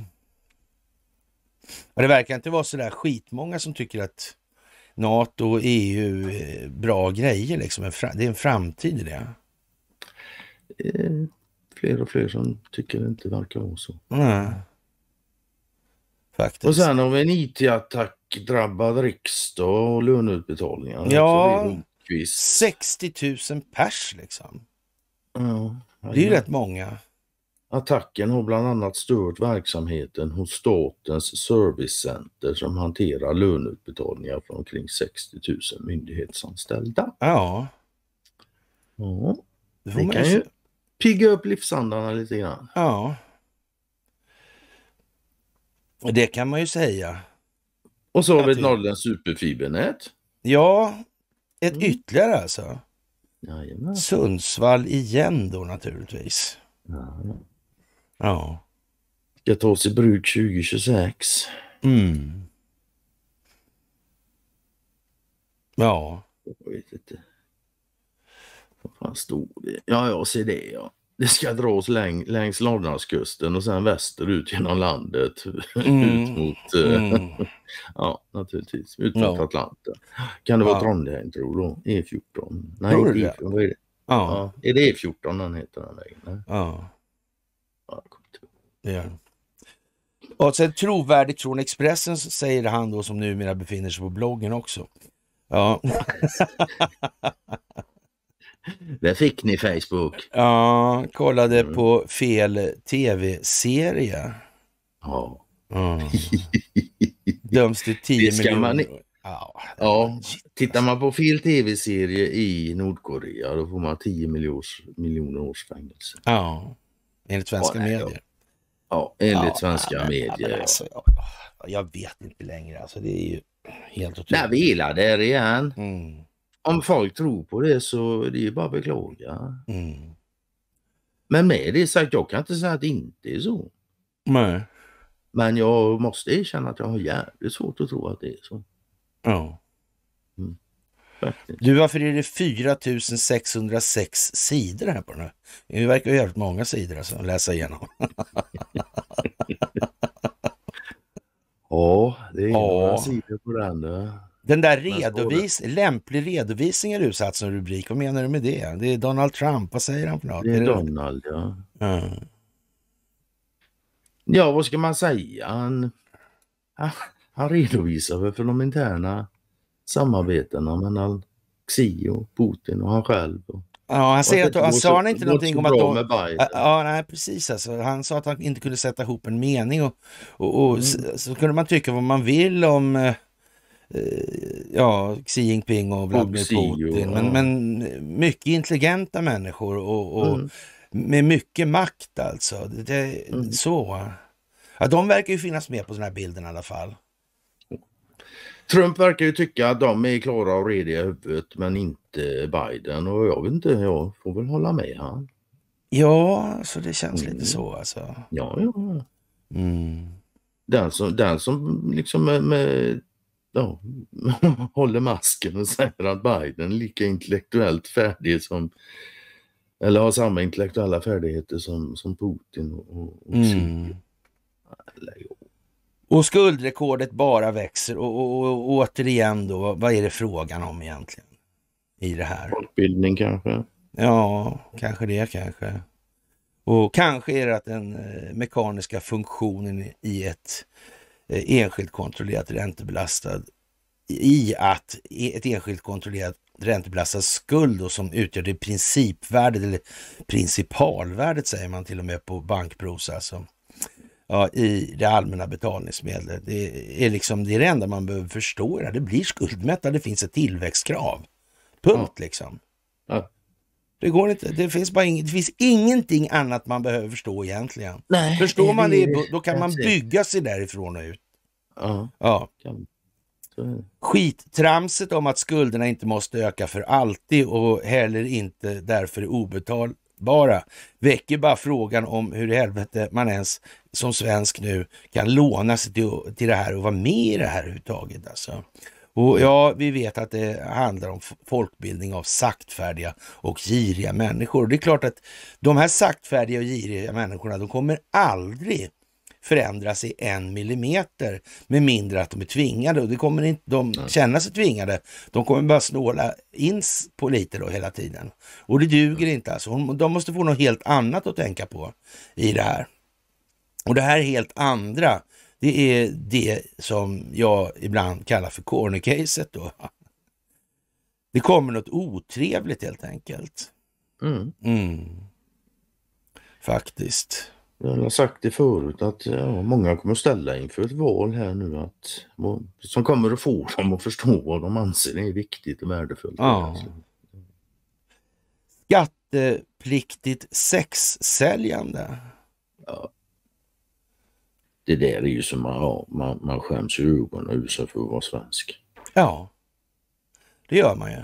Och det verkar inte vara sådär skitmånga som tycker att NATO och EU är bra grejer. Liksom. Det är en framtid i det. det fler och fler som tycker det inte verkar vara så. Mm. Faktiskt. Och sen har vi en IT-attack drabbad riksdag och löneutbetalningar. Ja, quiz. 60 000 pers liksom. Ja, det är ju rätt många. Attacken har bland annat stört verksamheten hos Statens servicecenter som hanterar löneutbetalningar från omkring 60 000 myndighetsanställda. Ja. ja. Det, det kan ju pigga upp livsandarna lite grann. Ja. Det kan man ju säga. Och så har vi ett norrländskt superfibernät. Ja, ett mm. ytterligare alltså. Jajamän. Sundsvall igen då naturligtvis. Jajamän. Ja. Ska tas i bruk 2026. Mm. Ja. Jag vet inte. Vad fan stod det? Ja, jag ser det ja det ska dras läng längs Norrlandskusten och sen västerut genom landet. Mm. ut mot, eh, mm. ja naturligtvis, ut mot ja. Atlanten. Kan det ja. vara Trondheim tror du? E14? Nej, tror du E14, vad är det? Ja. ja. Är det E14 den heter den vägen? Ja. ja, ja. Och sen trovärdigt från Expressen säger han då som numera befinner sig på bloggen också. Ja. Där fick ni Facebook. Ja, kollade mm. på fel tv-serie. Ja. Mm. Döms till 10 miljoner. Man... Ja, ja. tittar alltså. man på fel tv-serie i Nordkorea då får man 10 miljons, miljoner års fängelse. Ja, enligt svenska ja, medier. Ja, enligt ja, svenska nej, medier. Nej, alltså, jag, jag, vet inte längre, alltså det är ju helt otroligt. Där vilar där igen. Mm om folk tror på det så det är bara att beklaga. Mm. Men med det sagt, jag kan inte säga att det inte är så. Nej. Men jag måste erkänna att jag har jävligt svårt att tro att det är så. Ja. Mm. Du, varför är det 4606 sidor här på den här? Det verkar ju jävligt många sidor alltså, att läsa igenom. ja, det är ja. några sidor på den. Där. Den där redovis, lämplig redovisning är satt som rubrik. Vad menar du med det? Det är Donald Trump. Vad säger han för något? Det är, Donald, ja. Mm. Ja, vad ska man säga? Han, han, redovisar väl för de interna samarbetena mellan Xi och Putin och han själv. Och, ja, han säger att, att han sa han inte någonting om att... De, ja, nej, precis. Alltså, han sa att han inte kunde sätta ihop en mening och, och, och mm. så, så, kunde man tycka vad man vill om eh, Eh, ja, Xi Jinping och Vladimir Putin. Men, men mycket intelligenta människor och, och mm. med mycket makt alltså. Det, mm. Så. Ja, de verkar ju finnas med på den här bilden i alla fall. Trump verkar ju tycka att de är klara och rediga i huvudet men inte Biden och jag vet inte, jag får väl hålla med han. Ja, så det känns mm. lite så alltså. Ja, ja. Mm. Den, som, den som liksom med, med ja, håller masken och säger att Biden är lika intellektuellt färdig som eller har samma intellektuella färdigheter som, som Putin och, och mm. Och skuldrekordet bara växer och, och, och, återigen då, vad, vad är det frågan om egentligen? I det här? Folkbildning kanske? Ja, kanske det kanske. Och kanske är det att den eh, mekaniska funktionen i ett Eh, enskilt kontrollerat räntebelastad i att e, ett enskilt kontrollerat räntebelastad skuld då, som utgör det principvärdet eller principalvärdet säger man till och med på bankprosa alltså. Ja, i det allmänna betalningsmedlet. Det är liksom det, är det enda man behöver förstå. Det blir skuldmättad, det finns ett tillväxtkrav. Punkt ja. liksom. Ja. Det går inte. Det finns, bara ing, det finns ingenting annat man behöver förstå egentligen. Nej, Förstår man det, då kan man bygga sig därifrån och ut. Ja. ja. Skittramset om att skulderna inte måste öka för alltid och heller inte därför obetalbara väcker bara frågan om hur i helvete man ens som svensk nu kan låna sig till, till det här och vara med i det här överhuvudtaget. Alltså. Och ja, vi vet att det handlar om folkbildning av saktfärdiga och giriga människor. Det är klart att de här saktfärdiga och giriga människorna, de kommer aldrig förändras i en millimeter med mindre att de är tvingade och det kommer inte de känna sig tvingade. De kommer bara snåla in på lite då hela tiden och det duger inte alltså. De måste få något helt annat att tänka på i det här. Och det här helt andra, det är det som jag ibland kallar för corner-caset Det kommer något otrevligt helt enkelt. Mm. Mm. Faktiskt. Jag har sagt det förut att ja, många kommer att ställa inför ett val här nu att, som kommer att få dem att förstå vad de anser är viktigt och värdefullt. Ja. Skattepliktigt sexsäljande. Ja. Det där är ju som att ja, man, man skäms i ögonen och sig för att vara svensk. Ja, det gör man ju.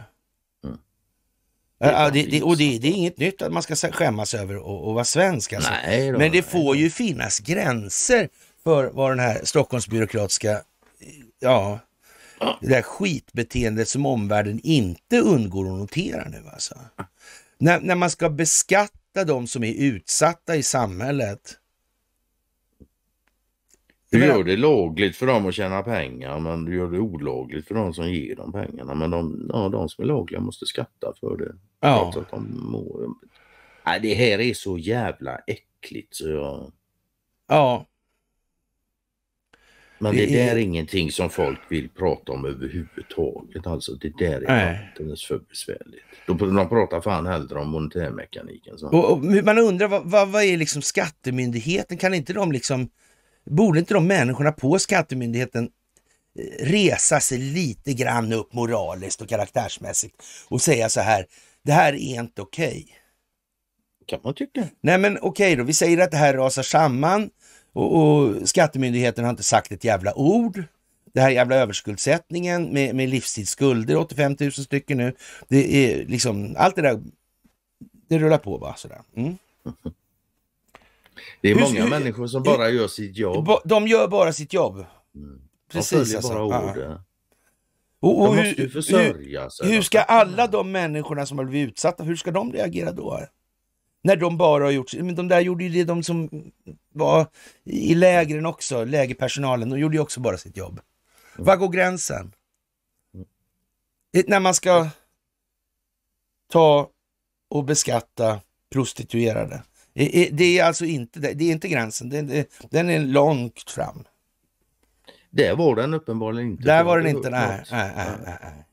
Ja, det, det, och det, det, är inget nytt att man ska skämmas över att och vara svensk. Alltså. Nej, då, Men det får ju finnas gränser för vad den här Stockholmsbyråkratiska, ja, det där skitbeteendet som omvärlden inte undgår att notera nu alltså. När, när man ska beskatta de som är utsatta i samhället. Du gör det lagligt för dem att tjäna pengar men du gör det olagligt för dem som ger dem pengarna. Men de, ja, de som är lagliga måste skatta för det. Ja. Att de mår. Nej, det här är så jävla äckligt så jag... Ja. Men det, det är... där är ingenting som folk vill prata om överhuvudtaget. Alltså det där är alldeles för besvärligt. De, de pratar fan hellre om monetärmekaniken. Så. Och, och, man undrar vad, vad, vad, är liksom skattemyndigheten? Kan inte de liksom... Borde inte de människorna på skattemyndigheten eh, resa sig lite grann upp moraliskt och karaktärsmässigt och säga så här det här är inte okej. Okay. kan man tycka. Nej men okej okay då, vi säger att det här rasar samman och, och skattemyndigheten har inte sagt ett jävla ord. Det här jävla överskuldsättningen med, med livstidsskulder, 85 000 stycken nu. Det är liksom, allt det där, det rullar på bara sådär. Mm. Det är hur, många hur, människor som bara hur, gör sitt jobb. De gör bara sitt jobb. Mm. Precis. De följer alltså. bara orden. Och, och hur, försörja sig. Hur ska alla de människorna som har blivit utsatta, hur ska de reagera då? När de bara har gjort, men de där gjorde ju det, de som var i lägren också, lägerpersonalen, de gjorde ju också bara sitt jobb. Mm. Var går gränsen? Det, när man ska ta och beskatta prostituerade. Det är alltså inte, det är inte gränsen, den är långt fram. Där var den uppenbarligen inte. Där var den inte, nej, nej, nej, nej.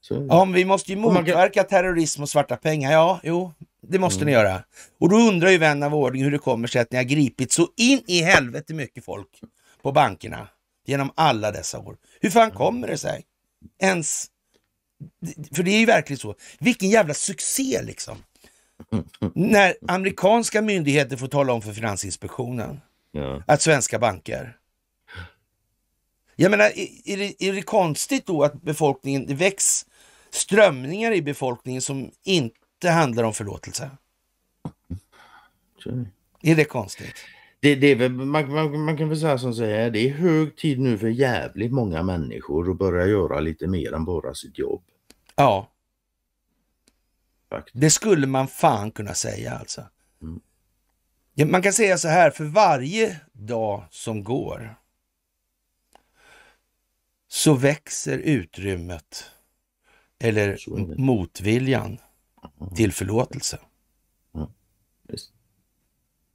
Så. Ja, vi måste ju motverka terrorism och svarta pengar. Ja, jo, det måste mm. ni göra. Och då undrar ju vän av ordning hur det kommer sig att ni har gripit så in i helvete mycket folk på bankerna genom alla dessa år. Hur fan mm. kommer det sig? Ens... För det är ju verkligen så. Vilken jävla succé liksom. Mm. När amerikanska myndigheter får tala om för Finansinspektionen ja. att svenska banker jag menar, är det, är det konstigt då att befolkningen, det väcks strömningar i befolkningen som inte handlar om förlåtelse? Mm. Är det konstigt? Det, det är väl, man, man, man, kan väl säga som så här, det är hög tid nu för jävligt många människor att börja göra lite mer än bara sitt jobb. Ja. Faktiskt. Det skulle man fan kunna säga alltså. Mm. man kan säga så här, för varje dag som går så växer utrymmet eller motviljan mm. till förlåtelse. Ja, mm.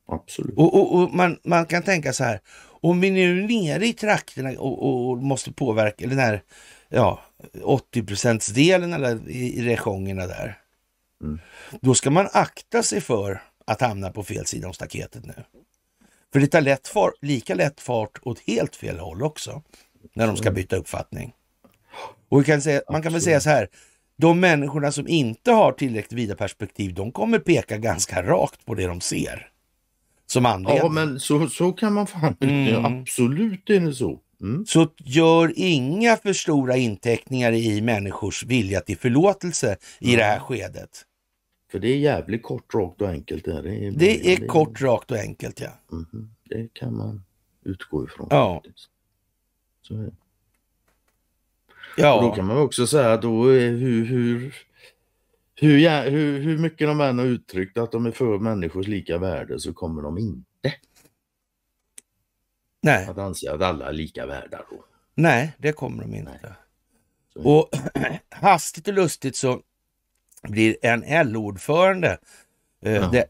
Absolut. Och, och, och, man, man kan tänka så här, om vi nu är nere i trakterna och, och måste påverka, eller den här ja, 80 procentsdelen i, i regionerna där. Mm. Då ska man akta sig för att hamna på fel sida om staketet nu. För det tar lätt fart, lika lätt fart åt helt fel håll också när de ska mm. byta uppfattning. Och kan säga, man kan väl säga så här, de människorna som inte har tillräckligt vida perspektiv, de kommer peka ganska rakt på det de ser. Som anledning. Ja, men så, så kan man fan mm. Absolut är det så. Mm. Så gör inga för stora inteckningar i människors vilja till förlåtelse i det här skedet. För det är jävligt kort, rakt och enkelt. Det, är, det är kort, rakt och enkelt, ja. Mm. Det kan man utgå ifrån. Ja. Faktiskt. Så Ja. Och då kan man också säga att då är hur, hur, hur, hur, hur mycket de än har uttryckt att de är för människors lika värde så kommer de inte Nej. att anse att alla är lika värda. Då. Nej, det kommer de inte. Och hastigt och lustigt så blir en L-ordförande eh, ja. De,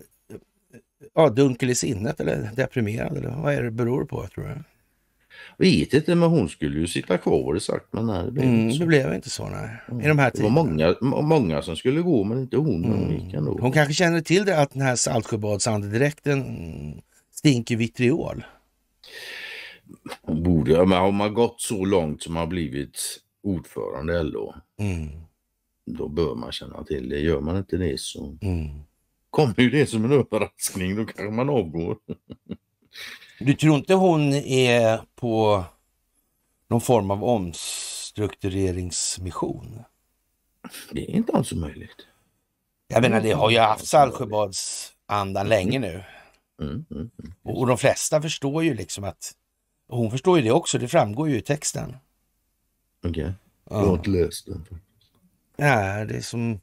ja, dunkel i sinnet eller deprimerad eller vad är det beror på tror jag. Vet inte, men hon skulle ju sitta kvar var det sagt. Men nej, det blev, mm, inte, så. Det blev inte så. Nej. I mm. de här Det var många, många som skulle gå, men inte hon. Mm. Hon, gick ändå. hon kanske känner till det att den här Saltsjöbadsandedräkten mm, stinker vitriol. Borde jag, men har man gått så långt som man blivit ordförande i LO, mm. då bör man känna till det. Gör man inte det så mm. kommer ju det som en överraskning. Då kanske man avgår. Du tror inte hon är på någon form av omstruktureringsmission? Det är inte alls möjligt. Jag menar, det har ju haft Saltsjöbadsandan länge nu. Mm, mm, mm. Och de flesta förstår ju liksom att, och hon förstår ju det också, det framgår ju i texten. Okej, okay. jag har inte läst den. Nej, det är som,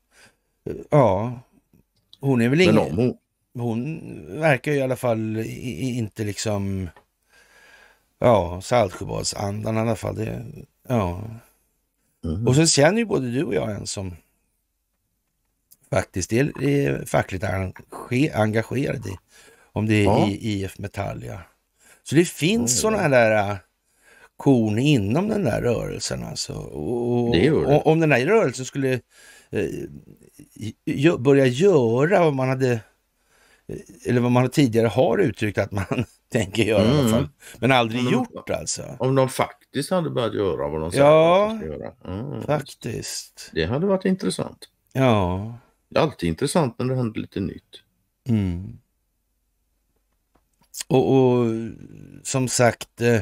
ja, hon är väl ingen... Men om hon, hon verkar i alla fall inte liksom... Ja, Saltsjöbadsandan i alla fall. Det, ja. Mm. Och så känner ju både du och jag en som faktiskt är, är fackligt engagerad i. Om det är ja. IF Metall, Så det finns mm. sådana där äh, korn inom den där rörelsen alltså. Och, det det. och om den här rörelsen skulle eh, börja göra vad man hade eller vad man tidigare har uttryckt att man tänker göra mm. i alla mm. fall, men aldrig de, gjort alltså. Om de faktiskt hade börjat göra vad de säger ja, att de ska göra. Mm. faktiskt. Det hade varit intressant. Ja. Det är alltid intressant när det händer lite nytt. Mm. Och, och, som sagt, eh,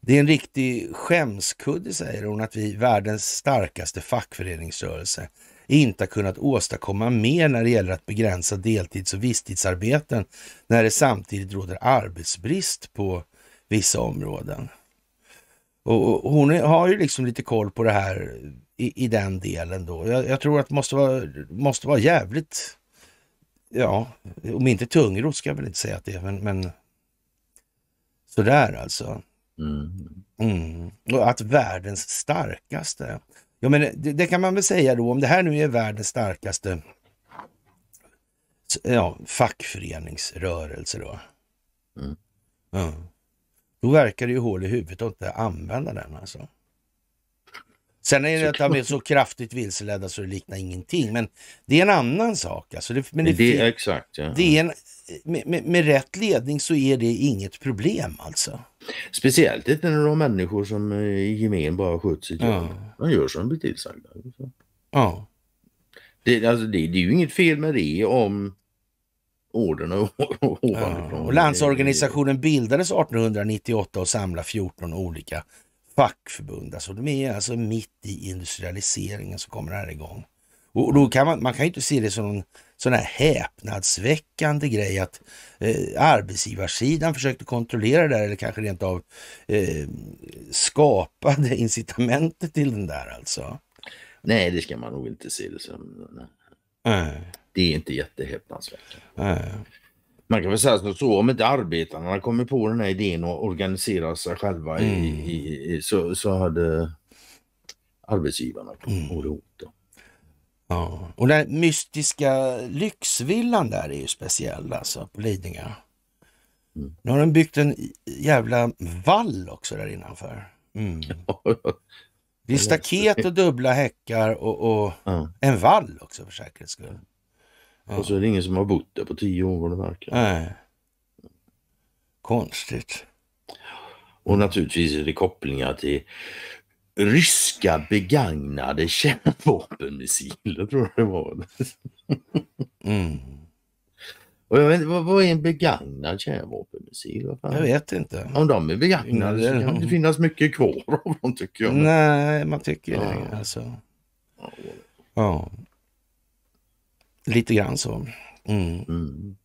det är en riktig skämskudde säger hon att vi är världens starkaste fackföreningsrörelse inte har kunnat åstadkomma mer när det gäller att begränsa deltids och visstidsarbeten när det samtidigt råder arbetsbrist på vissa områden. Och, hon har ju liksom lite koll på det här i, i den delen då. Jag, jag, tror att det måste vara, måste vara jävligt, ja, om inte tungrot ska jag väl inte säga att det är, men, men sådär alltså. Mm. Mm. Och att världens starkaste Jo, men det, det, kan man väl säga då, om det här nu är världens starkaste ja, fackföreningsrörelse då. Mm. Ja. Då verkar det ju hål i huvudet att inte använda den alltså. Sen är det att de är så kraftigt vilseledda så det liknar ingenting. Men det är en annan sak. Alltså det, men det, det är exakt. Ja. Det är en, med, med, med, rätt ledning så är det inget problem alltså. Speciellt inte när de människor som eh, i gemen bara sköter sitt jobb. De gör som de blir tillsagda. Liksom. Ja. Det, alltså, det, det, är ju inget fel med det om orden ovanifrån. Ja. Och landsorganisationen bildades 1898 och samlar 14 olika fackförbund. Alltså, de är alltså mitt i industrialiseringen så kommer det här igång. Och då kan man, man kan ju inte se det som sån här häpnadsväckande grej att eh, arbetsgivarsidan försökte kontrollera det där eller kanske rent av eh, skapade incitamentet till den där alltså. Nej, det ska man nog inte se det som. Mm. Det är inte jättehäpnadsväckande. Man kan väl säga så, om inte arbetarna kommer på den här idén och organiserar sig själva mm. i, i, så, så hade arbetsgivarna kommit mm. åt dem. Ja. Och den mystiska lyxvillan där är ju speciell alltså, på Lidingö. Mm. Nu har de byggt en jävla vall också där innanför. Mm. Det är staket och dubbla häckar och, och ja. en vall också för säkerhets skull. Ja. Och så är det ingen som har bott där på tio år vad det verkar. Nej. Konstigt. Och naturligtvis är det kopplingar till ryska begagnade kärnvapenmissiler tror jag det var. Mm. Och jag vet, vad, vad är en begagnad kärnvapenmissil? Jag vet inte. Om de är begagnade det, så kan det finnas mycket kvar av dem tycker jag. Nej, man tycker ja. det. Alltså. Ja. ja. Lite grann så. Mm. Mm.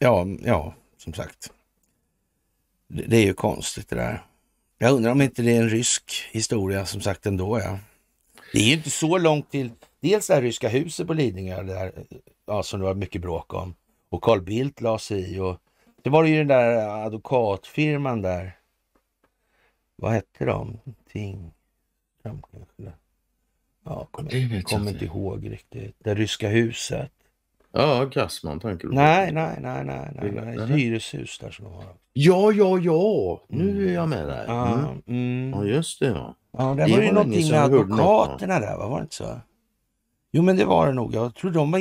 Ja, ja, som sagt. Det, det är ju konstigt det där. Jag undrar om inte det är en rysk historia som sagt ändå. Ja. Det är ju inte så långt till dels det här ryska huset på Lidingö där, ja, som det var mycket bråk om. Och Carl Bildt la sig i. Och, det var ju den där advokatfirman där. Vad hette de? Ting... Ja, kommer, kommer inte ihåg riktigt. Det ryska huset. Ja, Gassman tänker du på. Nej, nej, nej, nej, nej, nej. nej. hyreshus där som har. Ja, ja, ja, nu mm. är jag med där. Mm. Mm. Ja, just det ja. Ja, det var ju någonting med advokaterna något, där, va? var det inte så? Jo, men det var det nog. Jag tror de var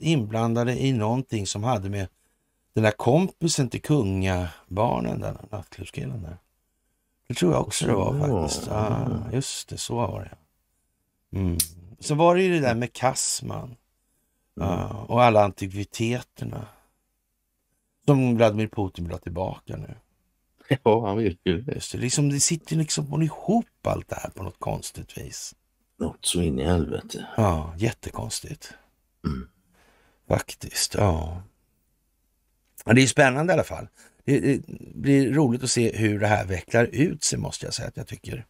inblandade i någonting som hade med den där kompisen till kungabarnen, den nattklubbskillen där. Det tror jag också det var faktiskt. Ja, just det, så var det. Mm. Så var det ju det där med Kassman. Mm. och alla antikviteterna som Vladimir Putin vill ha tillbaka nu. Ja, han vill ju det. det, liksom, det sitter liksom ihop allt det här på något konstigt vis. Något så in i helvete. Ja, jättekonstigt. Mm. Faktiskt, ja. ja. Det är spännande i alla fall. det blir roligt att se hur det här vecklar ut sig måste jag säga att jag tycker.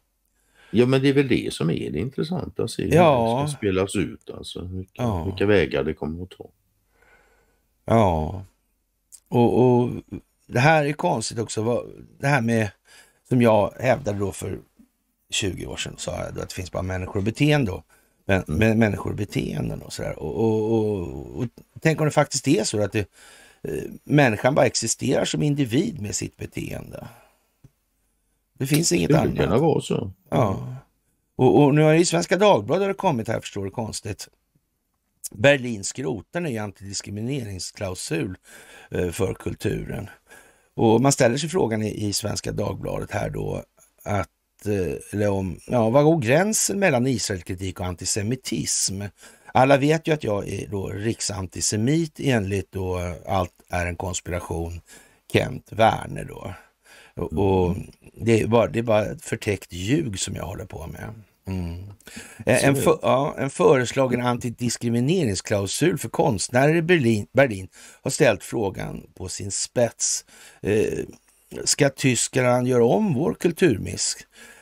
Ja men det är väl det som är det intressanta, att se hur ja. det ska spelas ut, alltså vilka, ja. vilka vägar det kommer att ta. Ja, och, och det här är konstigt också, det här med som jag hävdade då för 20 år sedan, sa jag då, att det finns bara människor och beteende. Då. Men, mm. Människor och beteenden och sådär. Och, och, och, och, tänk om det faktiskt är så att det, eh, människan bara existerar som individ med sitt beteende. Det finns inget det annat. vara så. Ja. Och, och, nu har det i Svenska Dagbladet kommit här, förstår du konstigt. Berlin skrotar ny antidiskrimineringsklausul eh, för kulturen. Och man ställer sig frågan i, i Svenska Dagbladet här då att eh, eller om, ja, vad går gränsen mellan Israelkritik och antisemitism? Alla vet ju att jag är då riksantisemit enligt då eh, Allt är en konspiration, Kent Werner då. Och det, är bara, det är bara ett förtäckt ljug som jag håller på med. Mm. Eh, en, för, ja, en föreslagen antidiskrimineringsklausul för konstnärer i Berlin, Berlin har ställt frågan på sin spets. Eh, ska Tyskland göra om vår kulturmiss?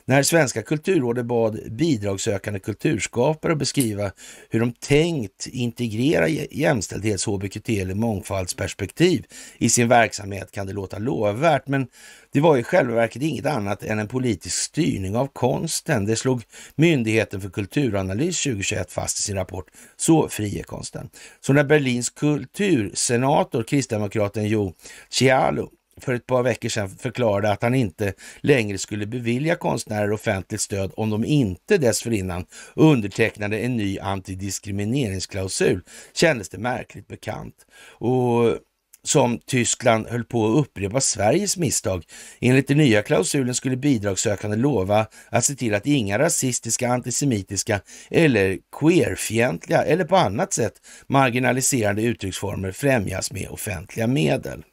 När Svenska kulturrådet bad bidragssökande kulturskapare att beskriva hur de tänkt integrera jämställdhets, hbtq-, eller mångfaldsperspektiv i sin verksamhet kan det låta lovvärt, men det var i själva verket inget annat än en politisk styrning av konsten. Det slog Myndigheten för kulturanalys 2021 fast i sin rapport Så fri är konsten. Så när Berlins kultursenator, kristdemokraten Jo Cialo, för ett par veckor sedan förklarade att han inte längre skulle bevilja konstnärer offentligt stöd om de inte dessförinnan undertecknade en ny antidiskrimineringsklausul kändes det märkligt bekant. Och som Tyskland höll på att upprepa Sveriges misstag. Enligt den nya klausulen skulle bidragssökande lova att se till att inga rasistiska, antisemitiska eller queerfientliga eller på annat sätt marginaliserande uttrycksformer främjas med offentliga medel.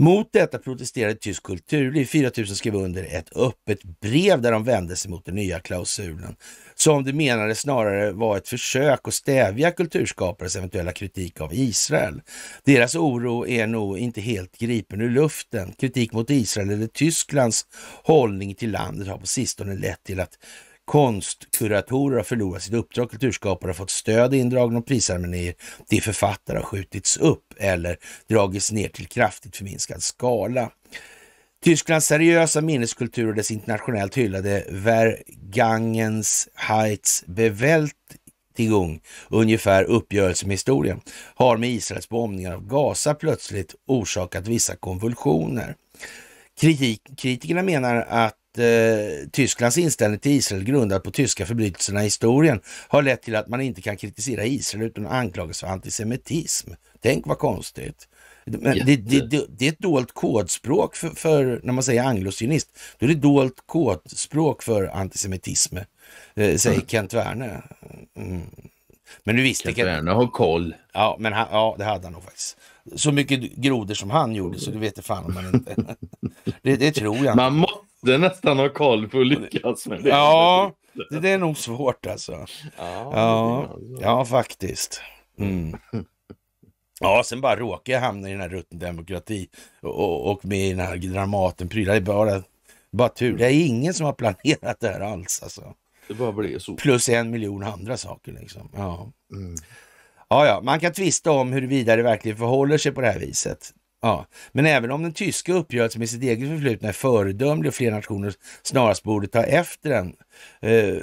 Mot detta protesterade tysk kulturliv. 4000 skrev under ett öppet brev där de vände sig mot den nya klausulen, som de menade snarare var ett försök att stävja kulturskapares eventuella kritik av Israel. Deras oro är nog inte helt gripen ur luften. Kritik mot Israel eller Tysklands hållning till landet har på sistone lett till att Konstkuratorer har förlorat sitt uppdrag, kulturskapare har fått stöd indragna och prisharmonier till författare har skjutits upp eller dragits ner till kraftigt förminskad skala. Tysklands seriösa minneskultur och dess internationellt hyllade Vergangens Heights Bewältigung, ungefär uppgörelse med historien, har med Israels bombningar av Gaza plötsligt orsakat vissa konvulsioner. Kritik, kritikerna menar att eh, Tysklands inställning till Israel grundad på tyska förbrytelserna i historien har lett till att man inte kan kritisera Israel utan anklagas för antisemitism. Tänk vad konstigt. Men det, det, det, det, är ett dolt kodspråk för, för när man säger anglosionist, Då är det dolt kodspråk för antisemitism, eh, säger mm. Kent Werner. Mm. Men du visste Kent Werner har koll. Ja, men han, ja, det hade han nog faktiskt. Så mycket grodor som han gjorde så du vet det fan om man inte... det, tror jag. Man måste måste nästan ha koll för lyckas med det. Ja, det, det är nog svårt alltså. Ja, ja, alltså. ja faktiskt. Mm. Ja, sen bara råkar jag hamna i den här rutten demokrati och, och med i den här Dramaten-prylar. Det är bara, bara tur. Det är ingen som har planerat det här alls alltså. Det bara blir så. Plus en miljon andra saker liksom. Ja. Mm. Ja, ja, man kan tvista om huruvida det verkligen förhåller sig på det här viset. Ja, men även om den tyska uppgörelsen med sitt eget förflutna är föredömlig och fler nationer snarast borde ta efter den. Eh,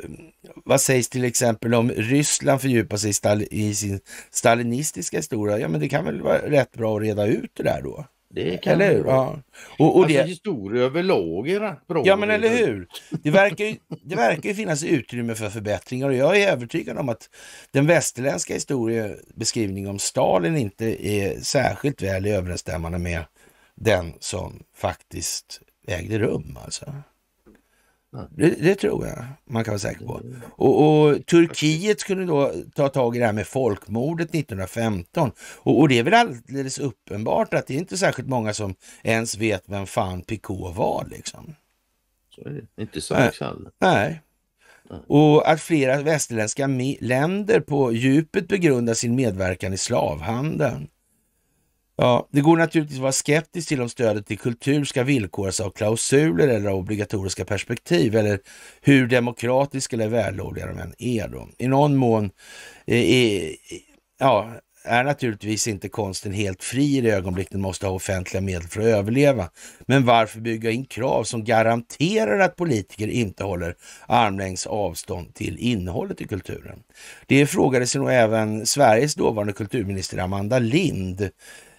vad sägs till exempel om Ryssland fördjupar sig i, i sin stalinistiska historia? Ja, men det kan väl vara rätt bra att reda ut det där då? Det kan eller hur? Ja. Och, och alltså, det... historia överlag är rätt bra. Ja, men eller liksom. hur? Det verkar, ju, det verkar ju finnas utrymme för förbättringar och jag är övertygad om att den västerländska historiebeskrivningen om Stalin inte är särskilt väl överensstämmande med den som faktiskt ägde rum. Alltså. Det, det, tror jag man kan vara säker på. Och, och, Turkiet skulle då ta tag i det här med folkmordet 1915. Och, och, det är väl alldeles uppenbart att det är inte särskilt många som ens vet vem fan PK var liksom. Så är det. Inte så Nej. Nej. Och att flera västerländska länder på djupet begrundar sin medverkan i slavhandeln. Ja, det går naturligtvis att vara skeptisk till om stödet till kultur ska villkoras av klausuler eller av obligatoriska perspektiv eller hur demokratiska eller vällovliga de än är. Då. I någon mån är, eh, ja, är naturligtvis inte konsten helt fri i det ögonblick den måste ha offentliga medel för att överleva. Men varför bygga in krav som garanterar att politiker inte håller armlängds avstånd till innehållet i kulturen? Det frågade sig nog även Sveriges dåvarande kulturminister Amanda Lind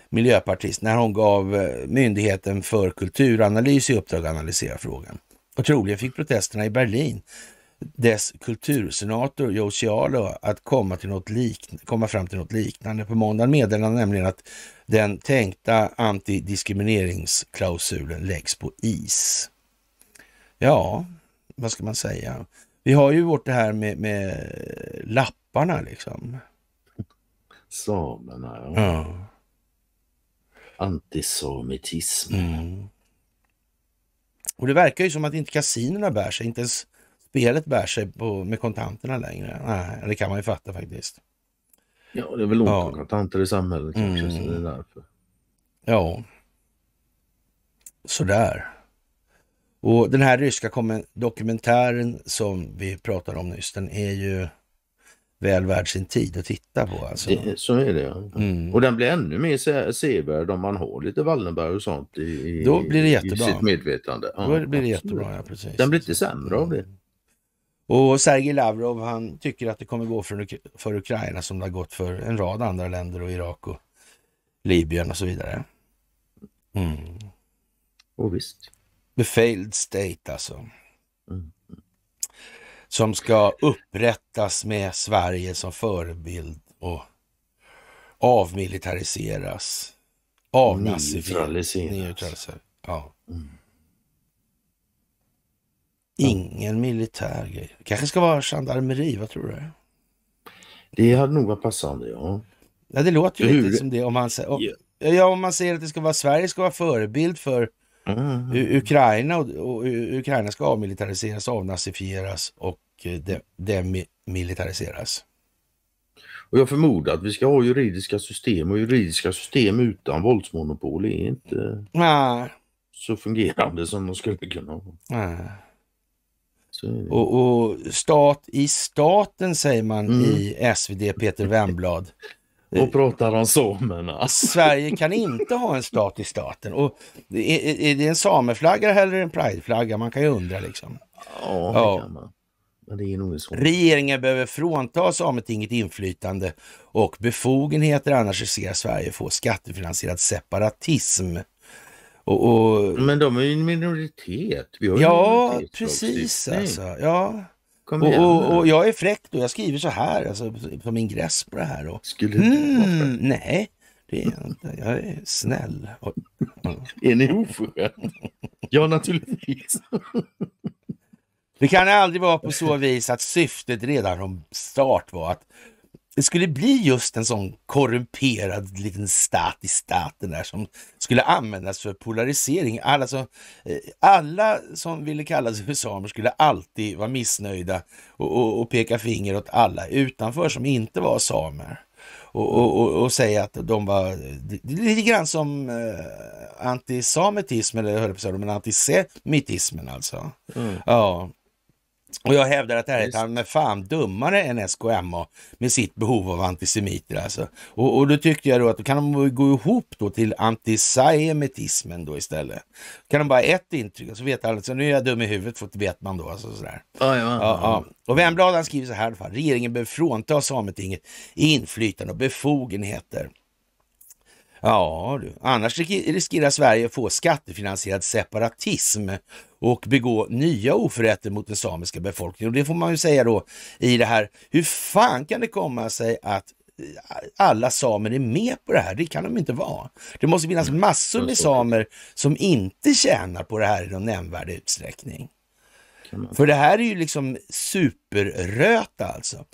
miljöpartist, när hon gav eh, Myndigheten för kulturanalys i uppdrag att analysera frågan. Och troligen fick protesterna i Berlin dess kultursenator Jussi Alo att komma, till något likn- komma fram till något liknande. På måndagen meddelade han nämligen att den tänkta antidiskrimineringsklausulen läggs på is. Ja, vad ska man säga? Vi har ju vårt det här med, med lapparna liksom. Samerna, ja. ja antisemitism. Mm. Och det verkar ju som att inte kasinerna bär sig, inte ens spelet bär sig på, med kontanterna längre. Nej, det kan man ju fatta faktiskt. Ja, det är väl ont om ja. kontanter i samhället kanske, mm. så det är därför. Ja. Sådär. Och den här ryska dokumentären som vi pratade om nyss, den är ju väl värd sin tid att titta på. Alltså. Det, så är det. Ja. Mm. Och den blir ännu mer sevärd om man har lite Wallenberg och sånt i, Då blir det jättebra. i sitt medvetande. Ja, Då blir det jättebra, ja, precis. Den blir inte sämre mm. av det. Mm. Och Sergej Lavrov han tycker att det kommer gå för, för Ukraina som det har gått för en rad andra länder och Irak och Libyen och så vidare. Mm. Och visst. The failed state alltså. Mm som ska upprättas med Sverige som förebild och avmilitariseras, avnazifieras, neutraliseras. Mm. Ja. Ingen militär grej. kanske ska vara gendarmeri, vad tror du? Det hade nog varit passande, ja. Ja, det låter ju hur? lite som det. Om man, säger, om, ja, om man säger att det ska vara, Sverige ska vara förebild för mm. Ukraina och, och, Ukraina ska avmilitariseras, avnazifieras och och demilitariseras. Och jag förmodar att vi ska ha juridiska system och juridiska system utan våldsmonopol är inte Nej. så fungerande som de skulle kunna vara. Och, och, stat i staten säger man mm. i SvD Peter Wemblad. och pratar om samerna. Sverige kan inte ha en stat i staten. Och är, är det en sameflagga eller en prideflagga? Man kan ju undra liksom. Ja, ja. Men det är nog svårt. Regeringen behöver frånta Sametinget inflytande och befogenheter annars riskerar Sverige få skattefinansierad separatism. Och, och... Men de är ju en minoritet. ja, minoritet precis alltså. Ja. Och, och, jag är fräck då. Jag skriver så här alltså, som ingress på det här. Då. Skulle mm, du vara hmm, fräck? Nej, det är jag inte. Jag är snäll. är ni oskön? ja, naturligtvis. Det kan aldrig vara på så vis att syftet redan från start var att det skulle bli just en sån korrumperad liten stat i staten där som skulle användas för polarisering. Alla som, eh, alla som ville kalla sig för samer skulle alltid vara missnöjda och, och, och peka finger åt alla utanför som inte var samer. Och, och, och, säga att de var lite grann som eh, antisamitism, eller jag höll på att säga, antisemitismen alltså. Mm. Ja, och jag hävdar att det här är han med fan dummare än SKMA med sitt behov av antisemiter alltså. Och, och då tyckte jag då att då kan de gå ihop då till antisemitismen då istället. Kan de bara ett intryck så vet alla, så nu är jag dum i huvudet för det vet man då alltså sådär. Ja, ja, ja. ja. Och Vemblad skriver så här i alla fall, regeringen behöver frånta Sametinget inflytande och befogenheter. Ja du, annars riskerar Sverige att få skattefinansierad separatism och begå nya oförrätter mot den samiska befolkningen. Och det får man ju säga då i det här, hur fan kan det komma sig att eh, alla samer är med på det här. Det kan de inte vara. Det måste finnas mm. massor med samer som inte tjänar på det här i någon nämnvärd utsträckning. För det här är ju liksom superröta alltså.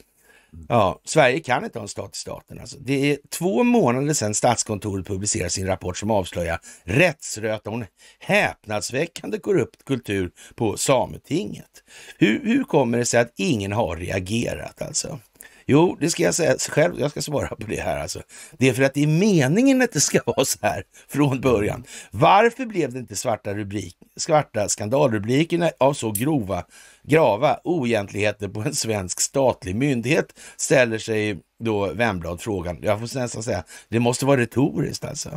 Ja, Sverige kan inte ha en stat i staten. Alltså. Det är två månader sedan Statskontoret publicerade sin rapport som avslöjar rättsröta och en häpnadsväckande korrupt kultur på Sametinget. Hur, hur kommer det sig att ingen har reagerat alltså? Jo, det ska jag säga själv. Jag ska svara på det här alltså. Det är för att det är meningen att det ska vara så här från början. Varför blev det inte svarta, rubrik, svarta skandalrubrikerna av så grova grava oegentligheter på en svensk statlig myndighet ställer sig då Wemblad frågan, jag får nästan säga, det måste vara retoriskt alltså.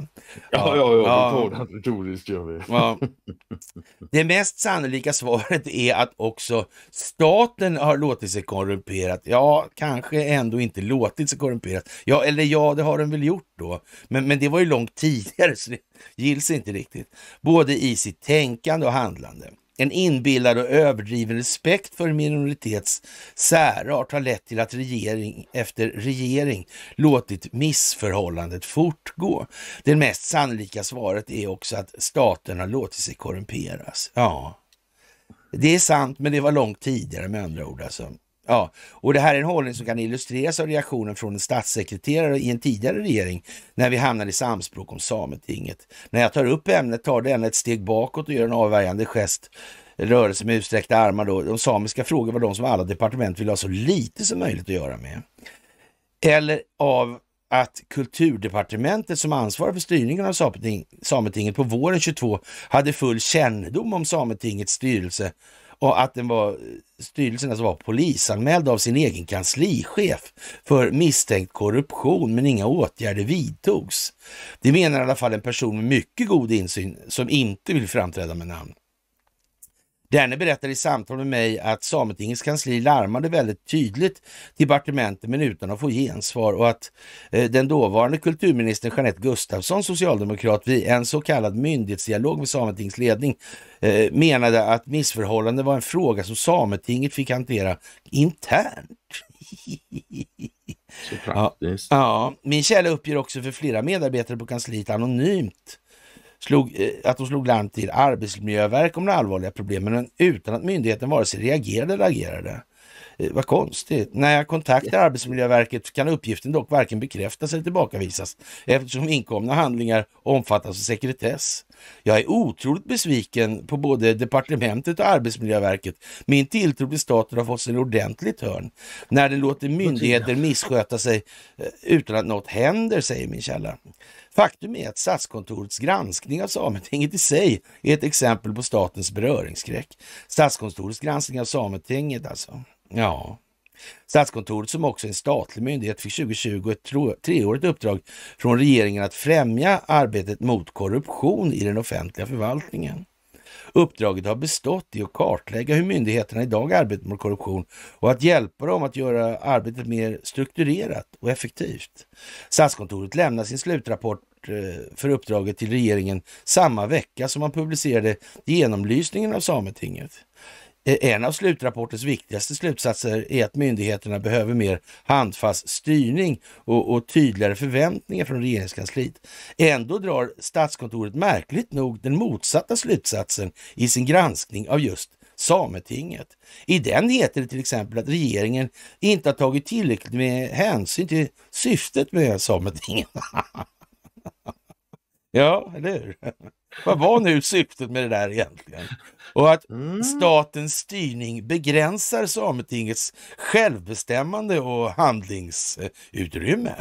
Ja, ja, ja, ja. retoriskt gör vi. Ja. Det mest sannolika svaret är att också staten har låtit sig korrumperat. Ja, kanske ändå inte låtit sig korrumperat. Ja, eller ja, det har den väl gjort då. Men, men det var ju långt tidigare, så det gills inte riktigt. Både i sitt tänkande och handlande. En inbillad och överdriven respekt för minoritets särart har lett till att regering efter regering låtit missförhållandet fortgå. Det mest sannolika svaret är också att staten har låtit sig korrumperas. Ja, det är sant, men det var långt tidigare med andra ord. Alltså. Ja, och det här är en hållning som kan illustreras av reaktionen från en statssekreterare i en tidigare regering när vi hamnade i samspråk om Sametinget. När jag tar upp ämnet tar denna ett steg bakåt och gör en avvärjande gest rörelse med utsträckta armar. Då. De samiska frågor var de som alla departement ville ha så lite som möjligt att göra med. Eller av att kulturdepartementet som ansvarar för styrningen av Sametinget på våren 22 hade full kännedom om Sametingets styrelse och att den var, styrelsen alltså var polisanmäld av sin egen kanslichef för misstänkt korruption, men inga åtgärder vidtogs. Det menar i alla fall en person med mycket god insyn som inte vill framträda med namn. Denne berättade i samtal med mig att Sametingets kansli larmade väldigt tydligt departementet men utan att få gensvar och att eh, den dåvarande kulturministern Jeanette Gustafsson, socialdemokrat, vid en så kallad myndighetsdialog med Sametingets ledning eh, menade att missförhållanden var en fråga som Sametinget fick hantera internt. Så praktiskt. Ja, ja, Min källa uppger också för flera medarbetare på kansliet anonymt slog, eh, att de slog larm till Arbetsmiljöverket om de allvarliga problemen utan att myndigheten vare sig reagerade eller agerade. Eh, vad konstigt. När jag kontaktar Arbetsmiljöverket kan uppgiften dock varken bekräftas eller tillbakavisas eftersom inkomna handlingar omfattas av sekretess. Jag är otroligt besviken på både departementet och Arbetsmiljöverket. Min tilltro till staten har fått sig en ordentligt hörn när den låter myndigheter missköta sig eh, utan att något händer, säger min källa. Faktum är att Statskontorets granskning av Sametinget i sig är ett exempel på statens beröringsskräck. Statskontorets granskning av Sametinget alltså. Ja, Statskontoret, som också är en statlig myndighet, fick 2020 ett treårigt uppdrag från regeringen att främja arbetet mot korruption i den offentliga förvaltningen. Uppdraget har bestått i att kartlägga hur myndigheterna idag arbetar mot korruption och att hjälpa dem att göra arbetet mer strukturerat och effektivt. Statskontoret lämnar sin slutrapport eh, för uppdraget till regeringen samma vecka som man publicerade genomlysningen av Sametinget. Eh, en av slutrapportens viktigaste slutsatser är att myndigheterna behöver mer handfast styrning och, och tydligare förväntningar från regeringskansliet. Ändå drar Statskontoret märkligt nog den motsatta slutsatsen i sin granskning av just Sametinget. I den heter det till exempel att regeringen inte har tagit tillräckligt med hänsyn till syftet med Sametinget. Ja, eller hur? Vad var nu syftet med det där egentligen? Och att mm. statens styrning begränsar Sametingets självbestämmande och handlingsutrymme.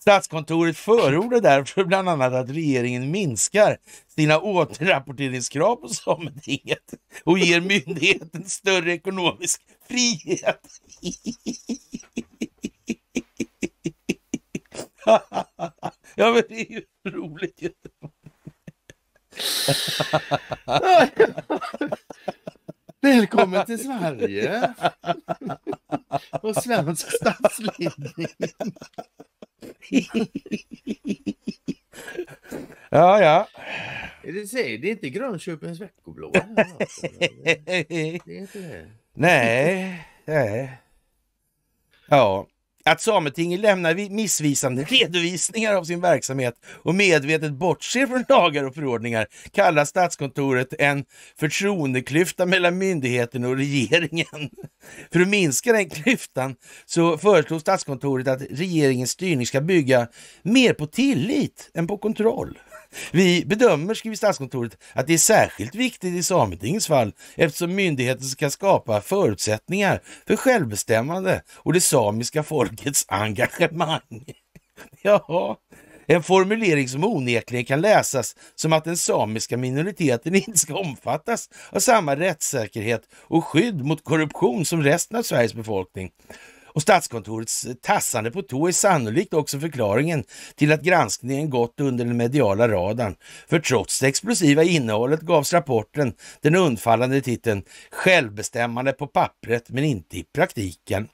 Statskontoret förordar därför bland annat att regeringen minskar sina återrapporteringskrav på Sametinget och ger myndigheten större ekonomisk frihet. ja men det är ju roligt ju. Välkommen till Sverige och svensk statsledning. ja, ja. Det, är inte Grönköpings veckoblå. Det är inte det. Nej, nej. Ja att Sametinget lämnar missvisande redovisningar av sin verksamhet och medvetet bortser från lagar och förordningar kallar Statskontoret en förtroendeklyfta mellan myndigheten och regeringen. För att minska den klyftan så föreslår Statskontoret att regeringens styrning ska bygga mer på tillit än på kontroll. Vi bedömer, skriver Statskontoret, att det är särskilt viktigt i Sametingets fall eftersom myndigheten ska skapa förutsättningar för självbestämmande och det samiska folkets engagemang. Jaha, en formulering som onekligen kan läsas som att den samiska minoriteten inte ska omfattas av samma rättssäkerhet och skydd mot korruption som resten av Sveriges befolkning och Statskontorets eh, tassande på tå är sannolikt också förklaringen till att granskningen gått under den mediala radarn. För trots det explosiva innehållet gavs rapporten den undfallande titeln Självbestämmande på pappret men inte i praktiken.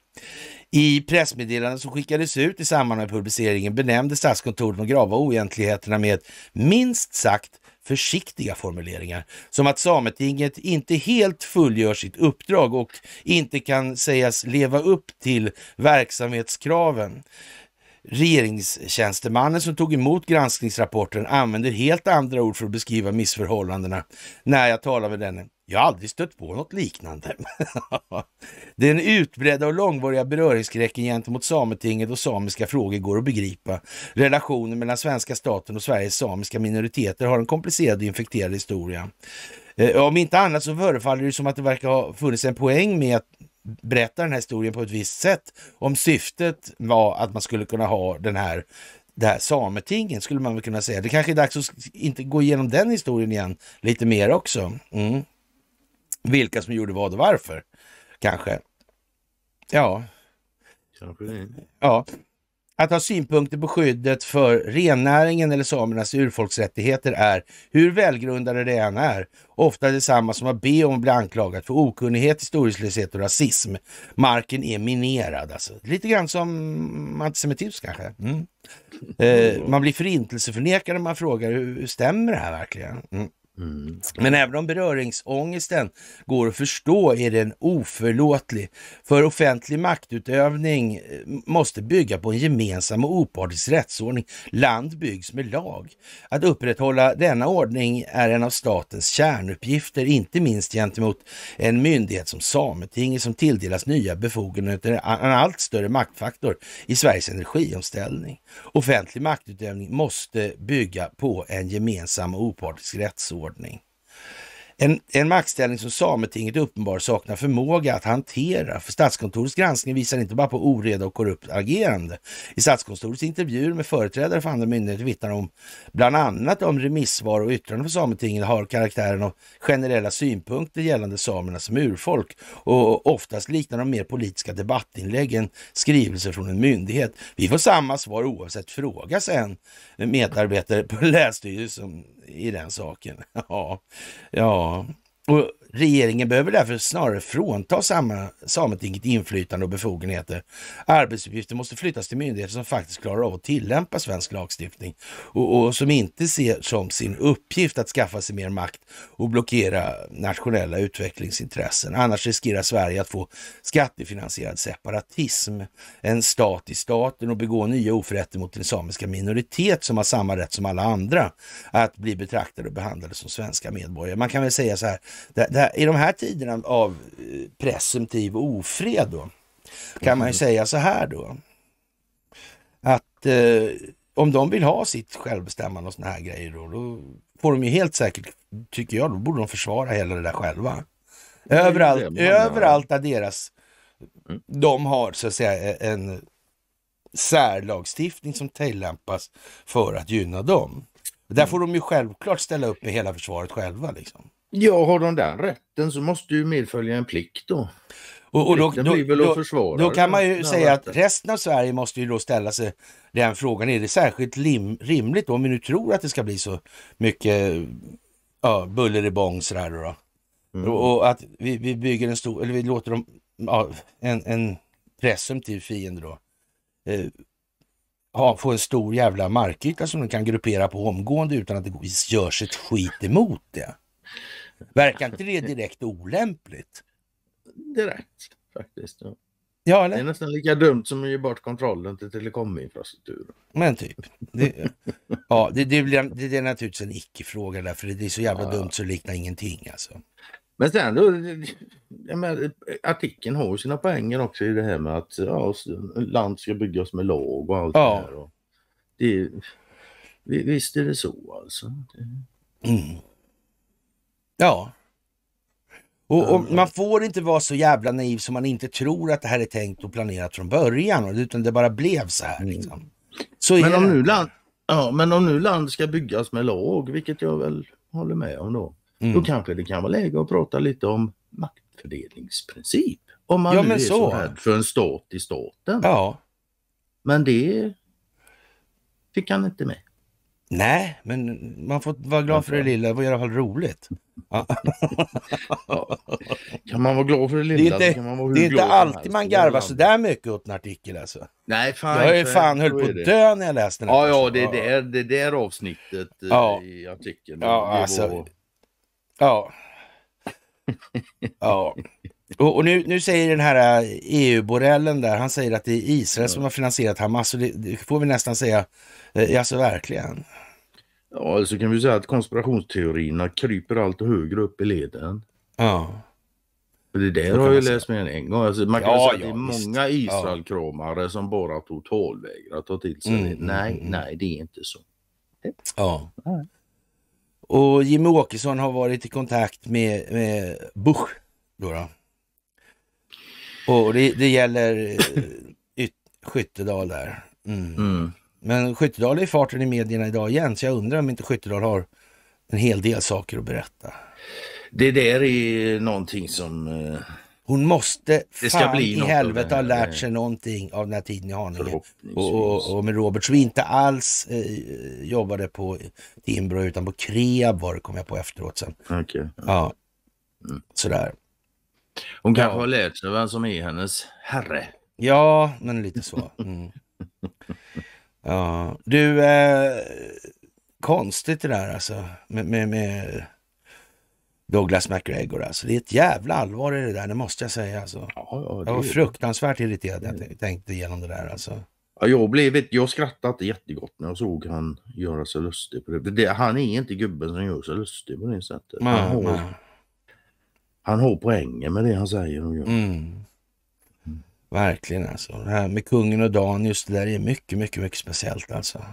I pressmeddelandet som skickades ut i samband med publiceringen benämnde Statskontoret de grava oegentligheterna med minst sagt försiktiga formuleringar. Som att Sametinget inte helt fullgör sitt uppdrag och inte kan sägas leva upp till verksamhetskraven. Regeringstjänstemannen som tog emot granskningsrapporten använder helt andra ord för att beskriva missförhållandena när jag talar med denne. Jag har aldrig stött på något liknande. Den utbredda och långvariga beröringsskräcken gentemot Sametinget och samiska frågor går att begripa. Relationen mellan svenska staten och Sveriges samiska minoriteter har en komplicerad och infekterad historia. Eh, om inte annat så förefaller det som att det verkar ha funnits en poäng med att berätta den här historien på ett visst sätt. Om syftet var att man skulle kunna ha den här det här sametingen skulle man väl kunna säga. Det kanske är dags att inte gå igenom den historien igen lite mer också. Mm. Vilka som gjorde vad och varför kanske. Ja. Ja, att ha synpunkter på skyddet för rennäringen eller samernas urfolksrättigheter är, hur välgrundade det än är, ofta detsamma som att be om att bli anklagad för okunnighet, historielöshet och rasism. Marken är minerad alltså. Lite grann som antisemitism kanske. Mm. Eh, man blir förintelseförnekare om man frågar, hur stämmer det här verkligen? Mm. Mm. Men även om beröringsångesten går att förstå är den oförlåtlig. För offentlig maktutövning eh, måste bygga på en gemensam och opartisk rättsordning. Land byggs med lag. Att upprätthålla denna ordning är en av statens kärnuppgifter, inte minst gentemot en myndighet som Sametinget som tilldelas nya befogenheter, en allt större maktfaktor i Sveriges energiomställning. Offentlig maktutövning måste bygga på en gemensam och opartisk rättsordning ordning. En, en maktställning som Sametinget uppenbart saknar förmåga att hantera. För Statskontorets granskning visar inte bara på oreda och korrupt agerande. I Statskontorets intervjuer med företrädare för andra myndigheter vittnar om bland annat om remissvar och yttranden från Sametinget har karaktären av generella synpunkter gällande samerna som urfolk och oftast liknar de mer politiska debattinlägg än skrivelser från en myndighet. Vi får samma svar oavsett fråga, sen medarbetare på Länsstyrelsen i den saken. ja, ja. Och Regeringen behöver därför snarare frånta Sametinget inflytande och befogenheter. Arbetsuppgifter måste flyttas till myndigheter som faktiskt klarar av att tillämpa svensk lagstiftning och, och, som inte ser som sin uppgift att skaffa sig mer makt och blockera nationella utvecklingsintressen. Annars riskerar Sverige att få skattefinansierad separatism, en stat i staten och begå nya oförrätter mot den samiska minoritet som har samma rätt som alla andra att bli betraktade och behandlade som svenska medborgare. Man kan väl säga så här, det, här, i de här tiderna av eh, presumtiv ofred då, kan man ju mhm. säga så här då. Att eh, om de vill ha sitt självbestämmande och såna här grejer då, då får de ju helt säkert, tycker jag, då borde de försvara hela det där själva. Överallt, det det överallt där deras, mm. de har så att säga en särlagstiftning som tillämpas för att gynna dem. Där mm. får de ju självklart ställa upp med hela försvaret själva. Liksom. Ja, har de den rätten så måste ju medfölja en plikt då. Och, och då, då, då, då, kan man ju säga att resten av Sverige måste ju då ställa sig den frågan. Är det särskilt lim, rimligt då, om vi nu tror att det ska bli så mycket ja, buller i bång sådär då? Mm. Och, att vi, vi bygger en stor, eller vi låter dem, ja, en, en presumtiv fiende då, eh, ja, få en stor jävla markyta som de kan gruppera på omgående utan att det görs ett skit emot det. Verkar inte det direkt olämpligt? Direkt faktiskt. Ja. Ja, det är nästan lika dumt som att ge bort kontrollen till telekominfrastrukturen. Men typ. Det, ja, det, det, blir, det, det är naturligtvis en icke-fråga där, för det är så jävla ja. dumt så det liknar ingenting alltså. Men sen då, menar, artikeln har ju sina poänger också i det här med att ja, land ska byggas med lag och allt ja. det där. Och det, visst är det så alltså. Mm. Ja. Och, och, man får inte vara så jävla naiv som man inte tror att det här är tänkt och planerat från början, utan det bara blev så här. Mm. Liksom. Så men, om nu land, ja, men om nu land ska byggas med lag, vilket jag väl håller med om då, mm. då kanske det kan vara läge att prata lite om maktfördelningsprincip. Om man ja, nu är så. så rädd för en stat i staten. Ja. Men det fick han inte med. Nej, men man får vara glad för det lilla. Det var i alla fall roligt. Ja. Kan man vara glad för det lilla det är inte, man det är inte alltid man garvar så där mycket åt en artikel alltså. Nej, fan, jag är fan höll på att dö när jag läste den. Ja, ja, det är där, det där avsnittet eh, ja. i artikeln. Ja, alltså. Var... Ja. ja. Och, och, nu, nu säger den här EU-borrellen eh, e där, han säger att det är Israel som har finansierat Hamas. Och det, det får vi nästan säga, eh, alltså verkligen. Ja, eller så kan vi säga att konspirationsteorierna kryper allt högre upp i leden. Ja. För det där har jag läst med en gång. Alltså, man kan ja, säga att ja, det är många Israelkramare ja. som bara totalvägrar ta till sig mm, det. Mm, nej, mm, mm, nej, det är inte så. Ja. Nej. Och Jimmy Åkesson har varit i kontakt med, med Bush. Då, då. Och det, det gäller eh, Skyttedal där. Mm. mm. Men Skyttedal är i farten i medierna idag igen, så jag undrar om inte Skyttedal har en hel del saker att berätta. Det där är någonting som... Eh, Hon måste det ska fan bli i helvete ha lärt sig någonting av den här tiden i Haninge. Och, och, och, med Robert, som inte alls eh, jobbade på Timbro utan på Kreab var det, kom jag på efteråt sen. Okay. Ja, mm. sådär. Hon kanske ja. har lärt sig vem som är hennes herre. Ja, men lite så. Mm. Ja, du, eh, konstigt det där alltså med, med, med Douglas McGregor alltså. Det är ett jävla allvar i det där, det måste jag säga alltså. Ja, ja, det jag var fruktansvärt det. irriterad när jag mm. tänkte igenom det där alltså. Ja, jag, blev, jag skrattade jättegott när jag såg han göra sig lustig på det. det han är inte gubben som gör sig lustig på det sättet. Man, han, har, han har poängen med det han säger och gör. Mm. Verkligen alltså. Det här med kungen och Danius det där är mycket, mycket, mycket speciellt alltså.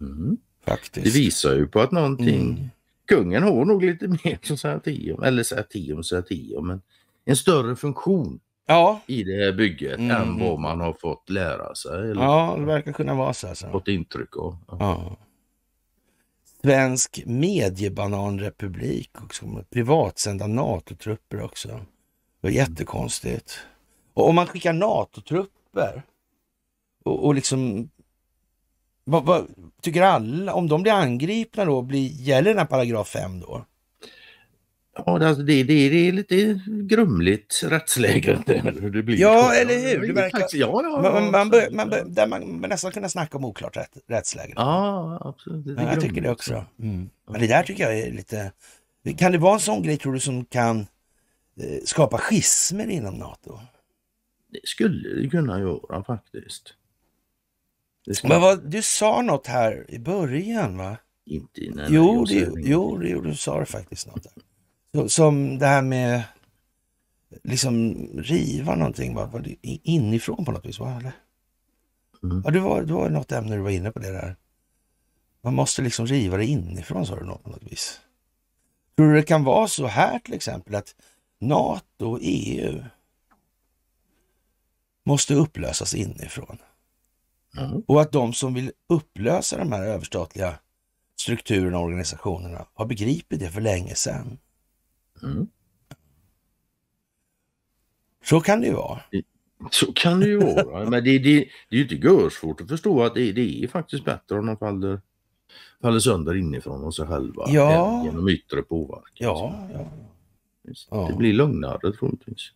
Mm. Faktiskt. Det visar ju på att någonting... Mm. Kungen har nog lite mer som Saratium, eller Saratium, Saratium, men en större funktion ja. i det här bygget mm. än vad man har fått lära sig. Eller ja, det verkar kunna vara så. Alltså. Fått intryck av. Ja. Svensk mediebananrepublik också, privatsända NATO-trupper också. Det var jättekonstigt. Och om man skickar NATO-trupper och, och liksom vad, vad, tycker alla, om de blir angripna då, blir, gäller den här paragraf 5 då? Ja, alltså, det, det, det är lite grumligt rättsläget. Det blir ja, eller hur? Det verkar, faktiskt, ja, ja, man, man, bör, man, bör, där man nästan kunna snacka om oklart rätt, rättsläge. Ja, absolut. Ja, jag tycker det också. Mm. Men det där tycker jag är lite... Kan det vara en sån grej, tror du, som kan eh, skapa schismer inom NATO? Det skulle det kunna göra faktiskt. Skulle... Men vad, du sa något här i början va? Inte i jo, det, jo, du. sa det faktiskt något. Där. Som det här med liksom riva någonting va? inifrån på något vis. Va? Eller? Mm. Ja, det var, det var något ämne du var inne på det där. Man måste liksom riva det inifrån sa du något, på något vis. Tror du det kan vara så här till exempel att NATO och EU måste upplösas inifrån. Mm. Och att de som vill upplösa de här överstatliga strukturerna och organisationerna har begripit det för länge sedan. Mm. Så kan det ju vara. Så kan det ju vara. Men det, det, det är ju inte görsvårt att förstå att det, det är faktiskt bättre om de faller, faller sönder inifrån och sig själva ja. än genom yttre påverkan. Ja, ja. Det blir lugnare troligtvis.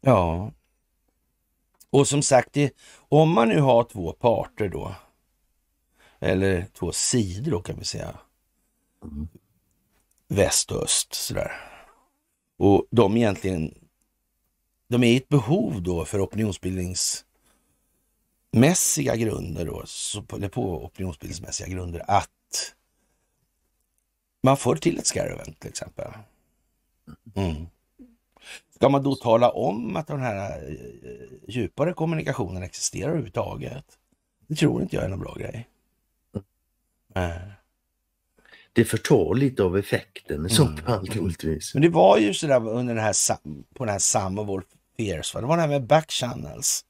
Ja, och som sagt, det, om man nu har två parter då, eller två sidor då kan vi säga, mm. väst och öst sådär. Och de egentligen, de är i ett behov då för opinionsbildningsmässiga grunder då, eller på opinionsbildningsmässiga grunder, att man får till ett skarven till exempel. Mm. mm. Ska man då tala om att den här eh, djupare kommunikationen existerar överhuvudtaget? Det tror inte jag är någon bra grej. Mm. Det förtar lite av effekten i så mm. fall troligtvis. Men det var ju sådär under den här, på den här Sam och Wolf fears, det var det här med backchannels.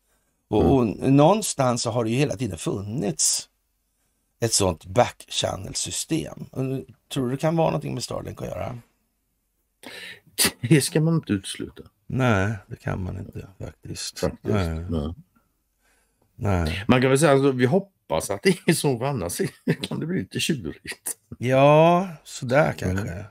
Och, mm. och någonstans så har det ju hela tiden funnits ett sånt backchannel-system. Tror du det kan vara någonting med Starlink att göra? Det ska man inte utesluta. Nej, det kan man inte faktiskt. faktiskt nej. Nej. Man kan väl säga att alltså, vi hoppas att det är så, annars kan det bli lite tjurigt. Ja, sådär kanske. Mm.